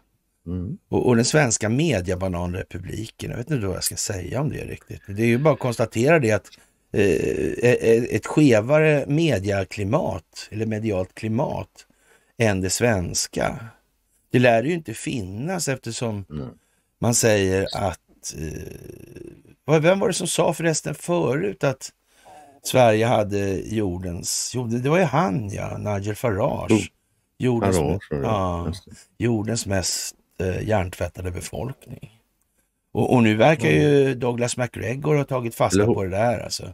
Mm. Och, och, den svenska mediabananrepubliken, jag vet inte vad jag ska säga om det riktigt. Det är ju bara att konstatera det att eh, e, e, ett skevare mediaklimat, eller medialt klimat, än det svenska. Det lär ju inte finnas eftersom mm. Man säger att... Eh, vem var det som sa förresten förut att Sverige hade jordens... Jo, det var ju han ja, Nigel Farage. Oh. Jordens, Farage, ja, jordens mest eh, hjärntvättade befolkning. Och, och, nu verkar ju mm. Douglas McGregor ha tagit fasta på det där alltså.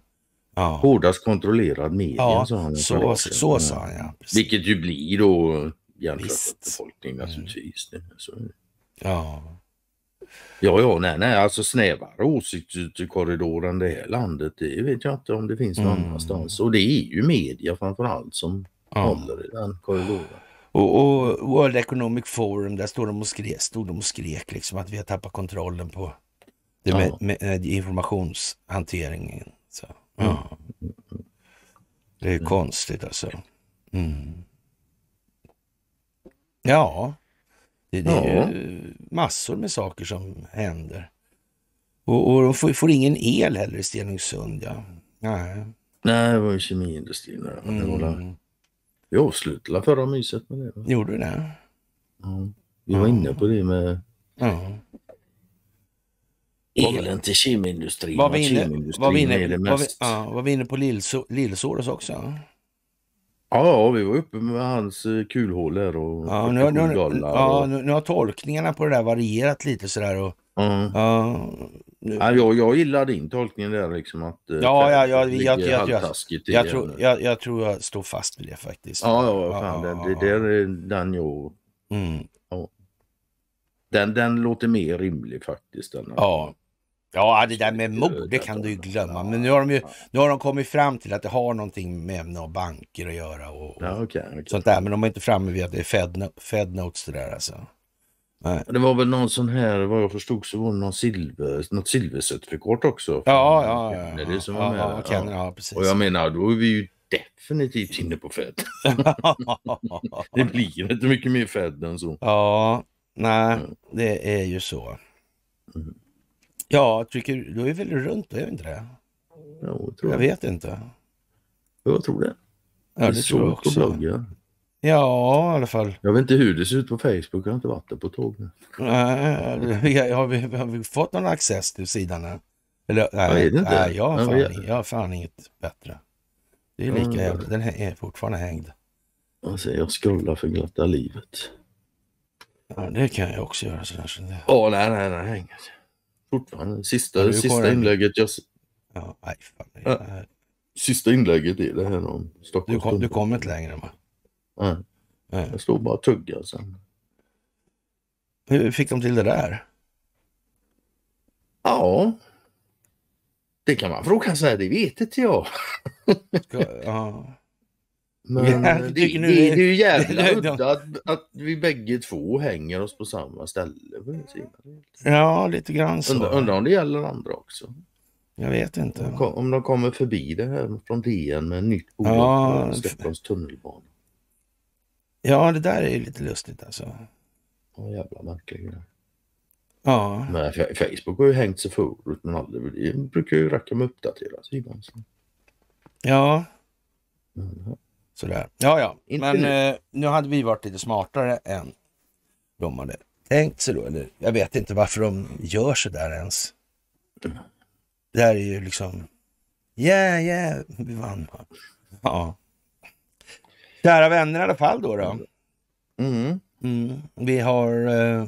Ja. Hårdast kontrollerad media ja, sa han. Så, så, sa han ja. Mm. Precis. Vilket ju blir då hjärntvättad befolkning naturligtvis. Mm. Ja. Ja, ja, nej, nej, alltså snävare åsiktskorridoren det här landet, det vet jag inte om det finns någon mm. annanstans. Och det är ju media framförallt som ja. håller i den korridoren. Och, och, World Economic Forum, där stod de och skrek, stod de och skrek liksom att vi har tappat kontrollen på det ja. med, med, informationshanteringen. Så, ja. Mm. Det är mm. konstigt alltså. Mm. Ja, det, det är ju massor med saker som händer. Och, och de får, får, ingen el heller i Stenungsund. Ja. Nej. Nej, det var ju kemiindustrin. Där. Mm. vi avslutade förra myset med det. Va? Gjorde du det? Mm. Vi var mm. inne på det med mm. elen till kemiindustrin. Var vi inne, var vi inne, var vi, ja, var vi inne på Lillsåres också? Ja, vi var uppe med hans eh, kulhålor och ja, nu, nu, ja, och... nu, nu har tolkningarna på det där varierat lite sådär. Och, mm. ja, nu... ja, jag, jag gillar din tolkning där liksom att eh, ja, ja, ja, jag, jag, jag, jag, tror, jag, jag tror jag står fast vid det faktiskt. Ja, ja, fan, ja, den, det, där är den jag... Mm. Den, den låter mer rimlig faktiskt. Den ja, Ja, det där med mord det kan du ju glömma. Men nu har de ju nu har de kommit fram till att det har någonting med ämne banker att göra och, och ja, okay, okay. sånt där. Men de är inte framme vid att det är Fed, Fed Notes det där alltså. Nej. Det var väl någon sån här, vad jag förstod så var det någon silver, något silvercertifikat också. Ja, ja, ja. ja, ja, som ja, ja, Kennedy, ja. precis. Och jag menar, då är vi ju definitivt inne på Fed. det blir inte mycket mer Fed än så. Ja, nej, det är ju så. Mm. Ja, trycker, då är väl runt då, är det inte det? Jo, jag tror jag. vet inte. Jag tror det. Ja, det, det tror jag också. Bloggen. Ja, i alla fall. Jag vet inte hur det ser ut på Facebook, jag har inte varit där på tåg. Nej, har, vi, har vi fått någon access till sidan? Här? Eller, nej, nej, inte. nej jag, har fan, jag, jag har fan inget bättre. Det är lika mm. jävligt. Den är fortfarande hängd. Alltså, jag scrollar för glatta livet. Ja, det kan jag också göra. Åh, oh, nej, nej, nej. Alltså fortfarande. Sista, sista inlägget jag... Ja, nej, fan, nej, ja. Sista inlägget i det här om Stockholms Du kom, du kom inte längre va? Nej. nej. Jag stod bara och tuggade sen. Hur fick de till det där? Ja, det kan man fråga sig. Det vet inte jag. Ska, ja. Men det, det, det, det, är ju jävla udda att, att, vi bägge två hänger oss på samma ställe. Ja, lite grann så. Undrar undra om det gäller andra också. Jag vet inte. Om, om de kommer förbi det här från DN med nytt bolag ja, Stockholms tunnelbana. Ja, det där är ju lite lustigt alltså. Ja, jävla märklig grej. Ja. Men Facebook har ju hängt sig förut men aldrig. Det brukar ju räcka med uppdatera sig. Ja. Mm. Sådär. Ja, ja. Inte men eh, nu hade vi varit lite smartare än de hade tänkt sig då. Eller, jag vet inte varför de gör så där ens. Det här är ju liksom... Yeah, yeah, vi vann. Ja. Kära vänner i alla fall då. då. Mm. Mm. Vi har eh,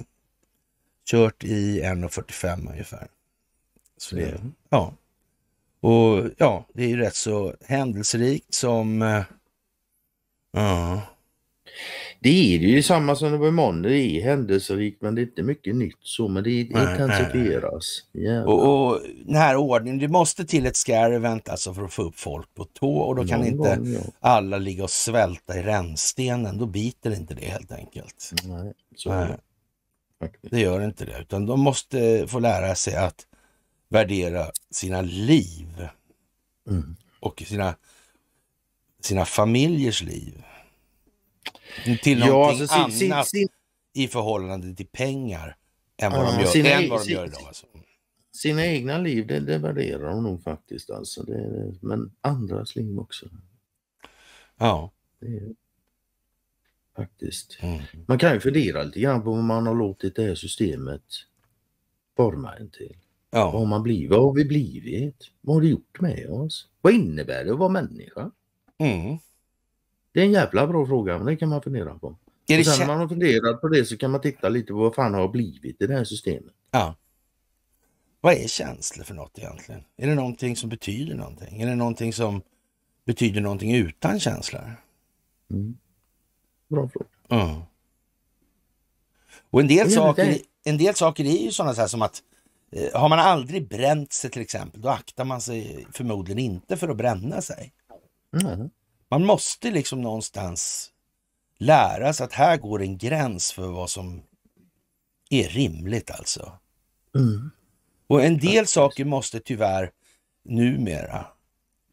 kört i 1.45 ungefär. Så det, mm. ja. Och ja, det är ju rätt så händelserikt som eh, Ja. Det är det ju samma som det var i måndag. Det är händelserikt men det är inte mycket nytt så. Men det nej, intensifieras. Nej. Och, och den här ordningen. Det måste till ett scare event alltså för att få upp folk på tå och då kan Någon inte gång, ja. alla ligga och svälta i rännstenen. Då biter inte det helt enkelt. Nej, så nej. Det. det gör inte det utan de måste få lära sig att värdera sina liv mm. och sina, sina familjers liv till ja, någonting alltså, annat sin, sin, i förhållande till pengar än vad, de, gör, sina, än vad de gör idag. Alltså. Sina egna liv, det, det värderar de nog faktiskt. Alltså. Det, men andras liv också. Ja. Det, faktiskt. Mm. Man kan ju fundera lite grann på vad man har låtit det här systemet forma en till. Ja. Vad har man blivit? Vad har vi blivit? Vad har det gjort med oss? Vad innebär det att vara människa? Mm. Det är en jävla bra fråga, men det kan man fundera på. Är och sen när man har funderat på det så kan man titta lite på vad fan har blivit i det här systemet. Ja. Vad är känslor för något egentligen? Är det någonting som betyder någonting? Är det någonting som betyder någonting utan känslor? Mm. Bra fråga. Ja. Och en del, saker, en del saker är ju sådana så som att eh, har man aldrig bränt sig till exempel, då aktar man sig förmodligen inte för att bränna sig. Mm. Man måste liksom någonstans lära sig att här går en gräns för vad som är rimligt alltså. Mm. Och en del saker måste tyvärr numera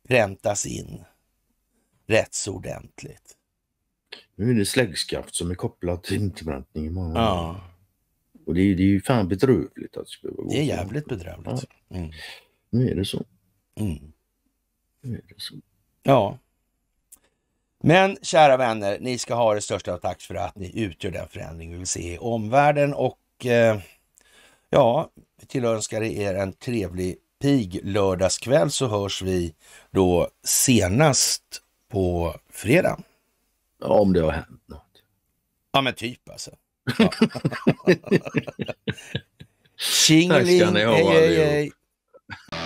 präntas in rätt så ordentligt. Nu är det släggskaft som är kopplat till inpräntningen. Ja. Och det är, det är ju fan bedrövligt. Att det, ska gå. det är jävligt bedrövligt. Ja. Mm. Nu är det så. Mm. Nu är det så. Ja. Men kära vänner, ni ska ha det största av tack för att ni utgör den förändring vi vill se i omvärlden och eh, ja, vi tillönskar er en trevlig pig lördagskväll så hörs vi då senast på fredag. Ja, om det har hänt något. Ja, men typ alltså. Ja. Tjingeling, hej hej hej.